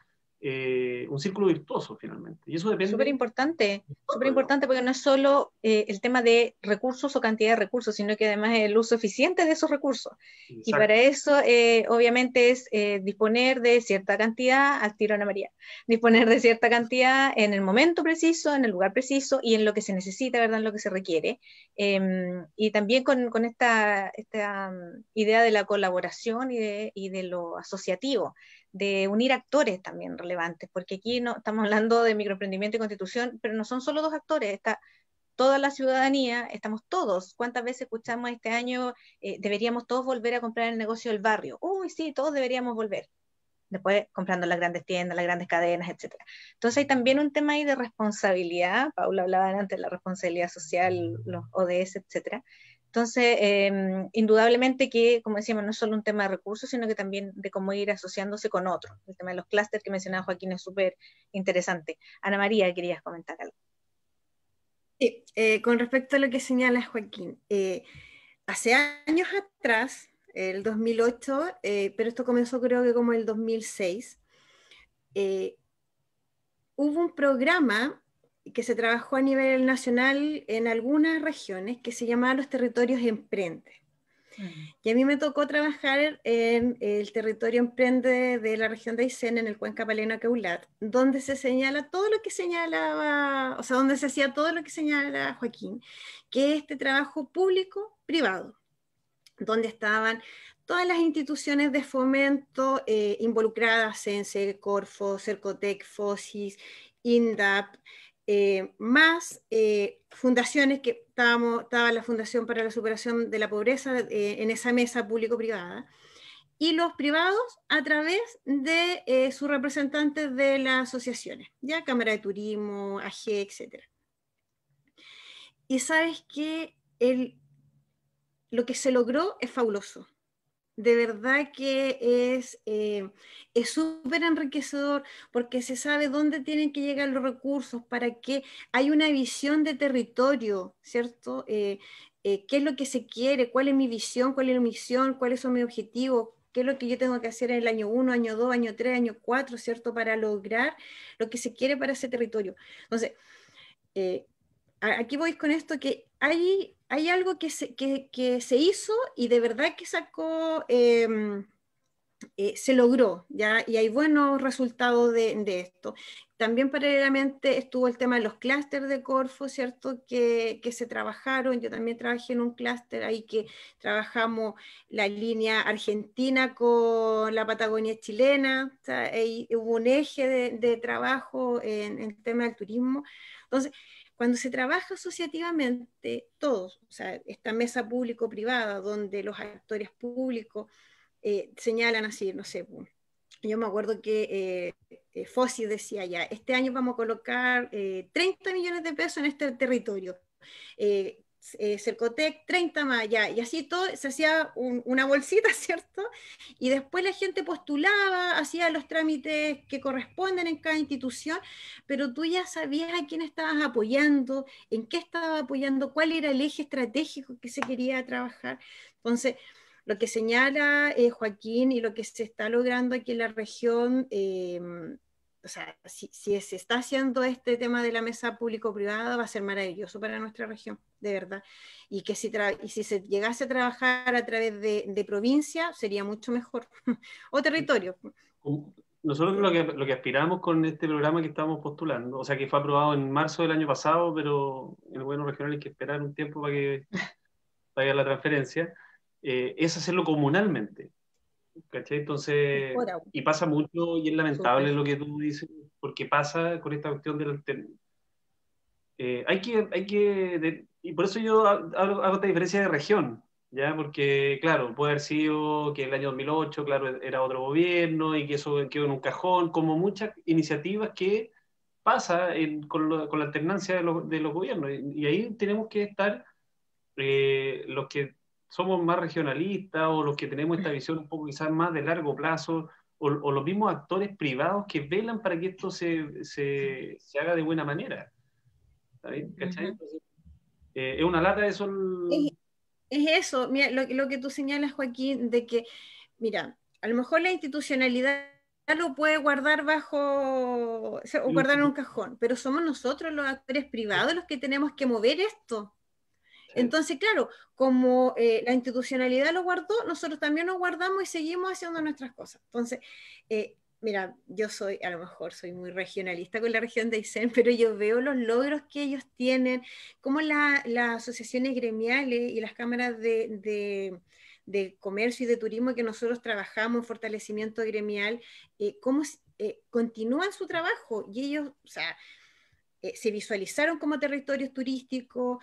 eh, un círculo virtuoso finalmente. Y eso depende. Súper importante, súper importante porque no es solo eh, el tema de recursos o cantidad de recursos, sino que además el uso eficiente de esos recursos. Y para eso, eh, obviamente, es disponer de cierta cantidad al tiro Ana María, disponer de cierta cantidad en el momento preciso, en el lugar preciso y en lo que se necesita, ¿verdad? En lo que se requiere. Em, y también con, con esta, esta, mm, idea de la colaboración y de, y de lo asociativo de unir actores también relevantes, porque aquí no estamos hablando de microemprendimiento y constitución, pero no son solo dos actores, está toda la ciudadanía, estamos todos. ¿Cuántas veces escuchamos este año, eh, deberíamos todos volver a comprar el negocio del barrio? Uy, sí, todos deberíamos volver. Después comprando las grandes tiendas, las grandes cadenas, etc. Entonces hay también un tema ahí de responsabilidad. Paula hablaba antes de la responsabilidad social, los ODS, etcétera entonces, em, indudablemente que, como decíamos, no es solo un tema de recursos, sino que también de cómo ir asociándose con otros. El tema de los clústeres que mencionaba Joaquín es súper interesante. Ana María, querías comentar algo. Sí, eh, con respecto a lo que señala Joaquín, eh, hace años atrás, el 2008, eh, pero esto comenzó creo que como el 2006, hubo un programa que se trabajó a nivel nacional en algunas regiones que se llamaban los territorios emprende. Mm. Y a mí me tocó trabajar en el territorio emprende de la región de Aysén, en el Cuenca Palena Caulat, donde se señala todo lo que señalaba, o sea, donde se hacía todo lo que señala Joaquín, que este trabajo público-privado, donde estaban todas las instituciones de fomento eh, involucradas, en Corfo, Cercotec, FOSIS, INDAP, eh, más eh, fundaciones que estábamos, estaba la Fundación para la Superación de la Pobreza eh, en esa mesa público-privada, y los privados a través de sus representantes de las asociaciones, ya Cámara de Turismo, AG, etc. Y sabes que el, lo que se logró es fabuloso de verdad que eh, es súper enriquecedor porque se sabe dónde tienen que llegar los recursos, para que hay una visión de territorio, ¿cierto? Eh, eh, ¿Qué es lo que se quiere? ¿Cuál es mi visión? ¿Cuál es mi misión? ¿Cuáles son mis objetivos? ¿Qué es lo que yo tengo que hacer en el año 1, año 2, año 3, año 4, ¿cierto? Para lograr lo que se quiere para ese territorio. Entonces, aquí voy con esto que hay hay algo que se, hizo y de verdad que sacó, em, eh, se logró, ¿ya? Y hay buenos resultados de, esto. También paralelamente estuvo el tema de los clústeres de Corfo, ¿cierto? Que, se trabajaron, yo también trabajé en un clúster ahí que trabajamos la línea argentina con la Patagonia chilena, hubo un eje de, trabajo en, en el tema del turismo. Entonces, cuando se trabaja asociativamente, todos, o sea, esta mesa público-privada donde los actores públicos eh, señalan así, no sé, yo me acuerdo que eh, eh, Fossi decía ya, este año vamos a colocar 30 eh, millones de pesos en este territorio. Eh, Cercotec, 30 más, ya, y así todo, se hacía una bolsita, <laughs> ¿cierto? Y después la gente postulaba, hacía los trámites que corresponden en cada institución, pero tú ya sabías a quién estabas apoyando, en qué estabas apoyando, cuál era el eje estratégico que se quería trabajar. Entonces, lo que señala eh, Joaquín y lo que se está logrando aquí en la región eh, o sea, si, se está haciendo este tema de la mesa público-privada, va a ser maravilloso para nuestra región, de verdad. Y que si, se llegase a trabajar a través de, provincia, sería mucho mejor. <laughs> o territorio. Nosotros lo que, aspiramos con este programa que estamos postulando, o sea, que fue aprobado en marzo del año pasado, pero en el gobierno regional hay que esperar un tiempo para que vaya la transferencia, eh, es hacerlo comunalmente. ¿Cachai? Entonces, y pasa mucho y es lamentable lo que tú dices, porque pasa con esta cuestión del... Eh, hay que, hay que y por eso yo hago, esta diferencia de región, ¿ya? Porque, claro, puede haber sido que el año 2008, claro, e, era otro gobierno y que eso quedó en un cajón, como muchas iniciativas que pasa con, la alternancia de, de los gobiernos. Y, ahí tenemos que estar eh, los que somos más regionalistas o los que tenemos esta visión un poco quizás más de largo plazo o, los mismos actores privados que velan para que esto se, haga de buena manera. Eh, es una lata de sol. Es, eso, mira, lo, que tú señalas, Joaquín, de que, mira, a lo mejor la institucionalidad lo puede guardar bajo o guardar en un cajón, pero somos nosotros los actores privados los que tenemos que mover esto. Entonces, claro, como eh, la institucionalidad lo guardó, nosotros también lo guardamos y seguimos haciendo nuestras cosas. Entonces, eh, mira, yo soy, a lo mejor soy muy regionalista con la región de Aysén, pero yo veo los logros que ellos tienen, como las asociaciones gremiales y las cámaras de, comercio y de turismo que nosotros trabajamos fortalecimiento gremial, eh, cómo eh, continúan su trabajo y ellos, o sea, se visualizaron como territorios turísticos,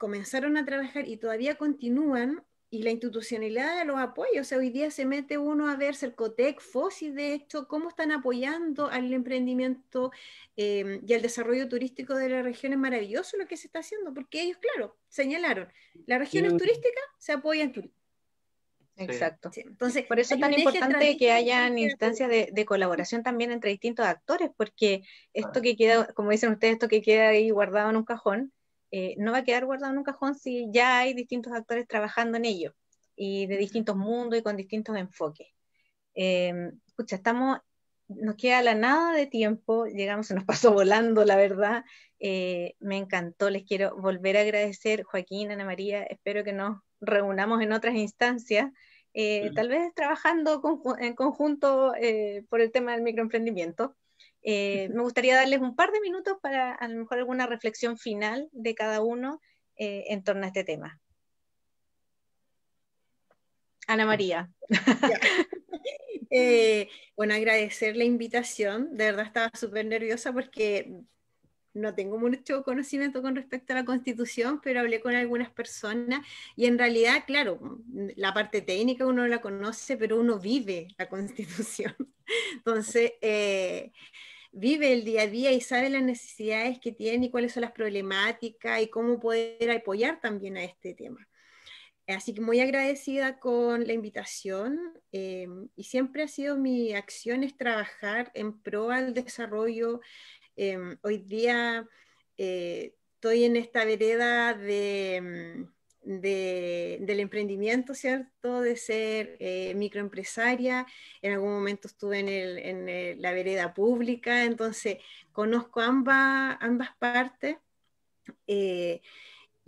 comenzaron a trabajar y todavía continúan y la institucionalidad de los apoyos. O sea, hoy día se mete uno a ver Cercotec, FOSI, de hecho, cómo están apoyando al emprendimiento em, y al desarrollo turístico de la región. Es maravilloso lo que se está haciendo, porque ellos, claro, señalaron, la región es turística, se apoya en turismo. Exacto. Entonces, por eso es tan importante que hayan instancias de, colaboración también entre distintos actores, porque esto que queda, como dicen ustedes, esto que queda ahí guardado en un cajón, eh, no va a quedar guardado en un cajón si ya hay distintos actores trabajando en ello y de distintos mundos y con distintos enfoques. escucha, eh, estamos, nos queda la nada de tiempo, llegamos, se nos pasó <laughs> volando, la verdad. Eh, me encantó, les quiero volver a agradecer, Joaquín, Ana María, espero que nos reunamos en otras instancias. Tal vez trabajando en conjunto por el tema del microemprendimiento. Eh, me gustaría darles un par de minutos para a lo mejor alguna reflexión final de cada uno eh, en torno a este tema. Ana María. <laughs> Eh, bueno, agradecer la invitación. De verdad estaba súper nerviosa porque no tengo mucho conocimiento con respecto a la constitución, pero hablé con algunas personas y en realidad, claro, la parte técnica uno la conoce, pero uno vive la constitución. <laughs> Entonces, vive el día a día y sabe las necesidades que tiene y cuáles son las problemáticas y cómo poder apoyar también a este tema. Así que muy agradecida con la invitación eh, y siempre ha sido mi acción es trabajar en pro al desarrollo. Eh, hoy día eh, estoy en esta vereda de del emprendimiento, ¿cierto? De ser eh, microempresaria. En algún momento estuve en, la vereda pública, entonces conozco ambas, ambas partes. Eh,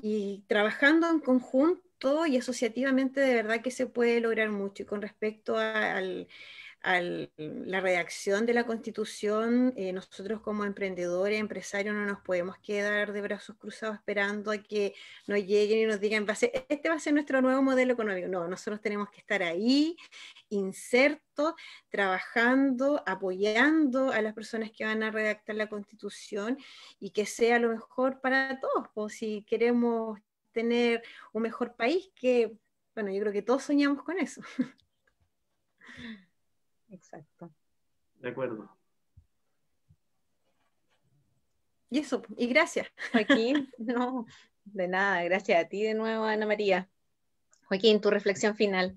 y trabajando en conjunto y asociativamente, de verdad que se puede lograr mucho. Y con respecto al la redacción de la constitución, eh, nosotros como emprendedores, empresarios, no nos podemos quedar de brazos cruzados esperando a que nos lleguen y nos digan, va este va a ser nuestro nuevo modelo económico. No, nosotros tenemos que estar ahí, insertos, trabajando, apoyando a las personas que van a redactar la constitución y que sea lo mejor para todos, pues, si queremos tener un mejor país que, bueno, yo creo que todos soñamos con eso. <laughs> Exacto. De acuerdo. Y eso, y gracias, Joaquín. <laughs> no, de nada, gracias a ti de nuevo, Ana María. Joaquín, tu reflexión final.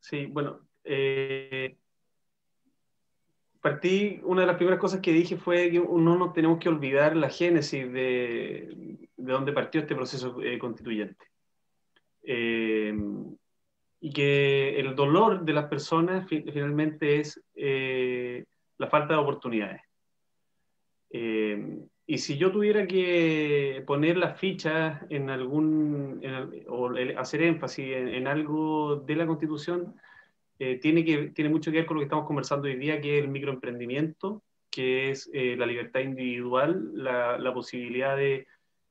Sí, bueno, eh, partí, una de las primeras cosas que dije fue que no nos tenemos que olvidar la génesis de, de dónde partió este proceso eh, constituyente. Eh, y que el dolor de las personas finalmente es eh, la falta de oportunidades. Eh, y si yo tuviera que poner las fichas en algún, o hacer énfasis en, algo de la Constitución, eh, tiene, que, tiene mucho que ver con lo que estamos conversando hoy día, que es el microemprendimiento, que es la libertad individual, la posibilidad de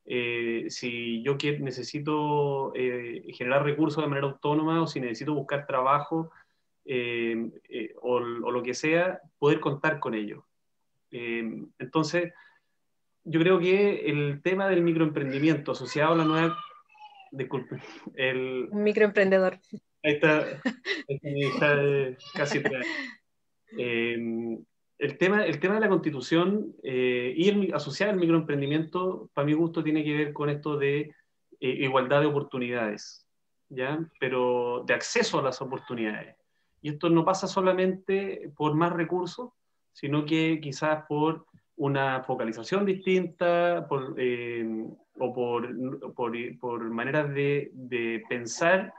eh, si yo necesito eh, generar recursos de manera autónoma o si necesito buscar trabajo eh, o, lo que sea, poder contar con ello. entonces, yo creo que el tema del microemprendimiento asociado a la nueva... Disculpe. El, microemprendedor. Ahí está, está casi... Eh, el tema, el tema de la constitución eh, y asociar el microemprendimiento, para mi gusto, tiene que ver con esto de eh, igualdad de oportunidades, ¿ya? pero de acceso a las oportunidades. Y esto no pasa solamente por más recursos, sino que quizás por una focalización distinta eh, o por, por, maneras de, de pensar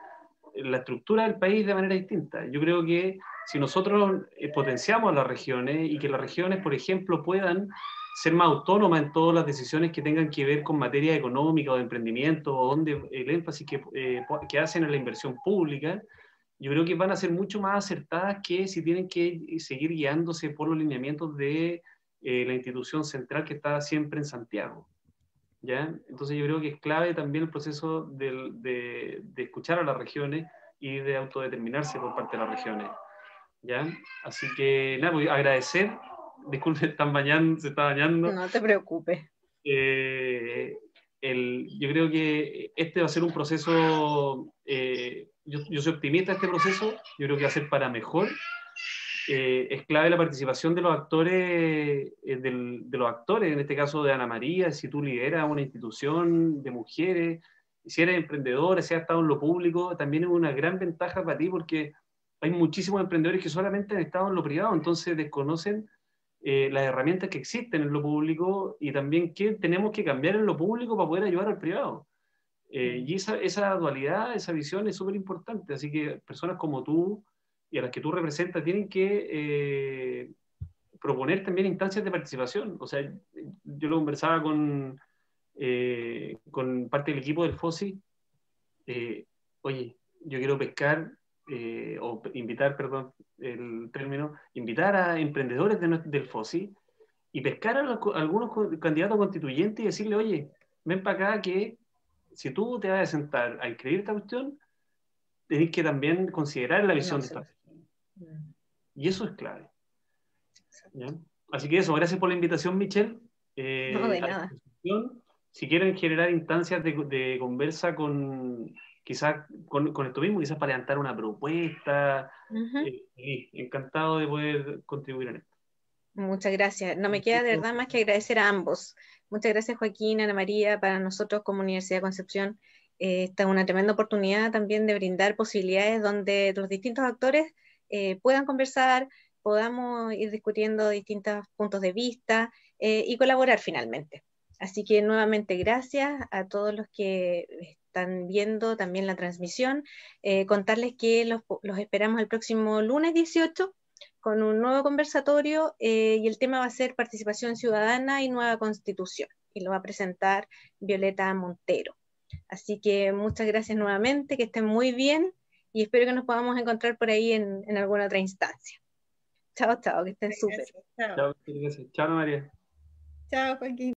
la estructura del país de manera distinta. Yo creo que si nosotros eh, potenciamos a las regiones y que las regiones, por ejemplo, puedan ser más autónomas en todas las decisiones que tengan que ver con materia económica o de emprendimiento, o donde el énfasis que, eh, hacen en la inversión pública, yo creo que van a ser mucho más acertadas que si tienen que seguir guiándose por los lineamientos de eh, la institución central que está siempre en Santiago. ¿ya? Entonces yo creo que es clave también el proceso de, de escuchar a las regiones y de autodeterminarse por parte de las regiones. ¿ya? Así que nada, voy pues, a agradecer. disculpe, están bañando, se está bañando. No te preocupes. Eh, el, yo creo que este va a ser un proceso, eh, yo, soy optimista de este proceso, yo creo que va a ser para mejor. Eh, es clave la participación de los actores, de los actores, en este caso de Ana María, si tú lideras una institución de mujeres, si eres emprendedora, si has estado en lo público, también es una gran ventaja para ti porque hay muchísimos emprendedores que solamente han estado en lo privado, entonces desconocen eh, las herramientas que existen en lo público y también qué tenemos que cambiar en lo público para poder ayudar al privado. Eh, mm. y esa, dualidad, esa visión es súper importante, así que personas como tú y a las que tú representas tienen que eh, proponer también instancias de participación. O sea, yo lo conversaba con, con parte del equipo del FOSI. oye, yo quiero pescar eh, o invitar, perdón, el término, invitar a emprendedores del FOSI y pescar a, algunos candidatos constituyentes y decirle, oye, ven para acá que si tú te vas a sentar a inscribir esta cuestión, tenés que también considerar la visión de esta mm. Y eso es clave. Así que eso, gracias por la invitación, Michelle. Eh, no, de nada. Si quieren generar instancias de conversa con quizás con, con, esto mismo, quizás para levantar una propuesta. Eh, encantado de poder contribuir en esto. Muchas gracias. No me queda de verdad más que agradecer a ambos. Muchas gracias Joaquín, Ana María, para nosotros como Universidad de Concepción. Eh, esta es una tremenda oportunidad también de brindar posibilidades donde los distintos actores eh, puedan conversar, podamos ir discutiendo distintos puntos de vista y colaborar finalmente. Así que nuevamente gracias a todos los que están viendo también la transmisión, eh, contarles que los, esperamos el próximo lunes 18 con un nuevo conversatorio eh, y el tema va a ser participación ciudadana y nueva constitución y lo va a presentar Violeta Montero. Así que muchas gracias nuevamente, que estén muy bien y espero que nos podamos encontrar por ahí en, alguna otra instancia. Chao, chao, que estén súper. Chao. Chao, María. Chao, Joaquín.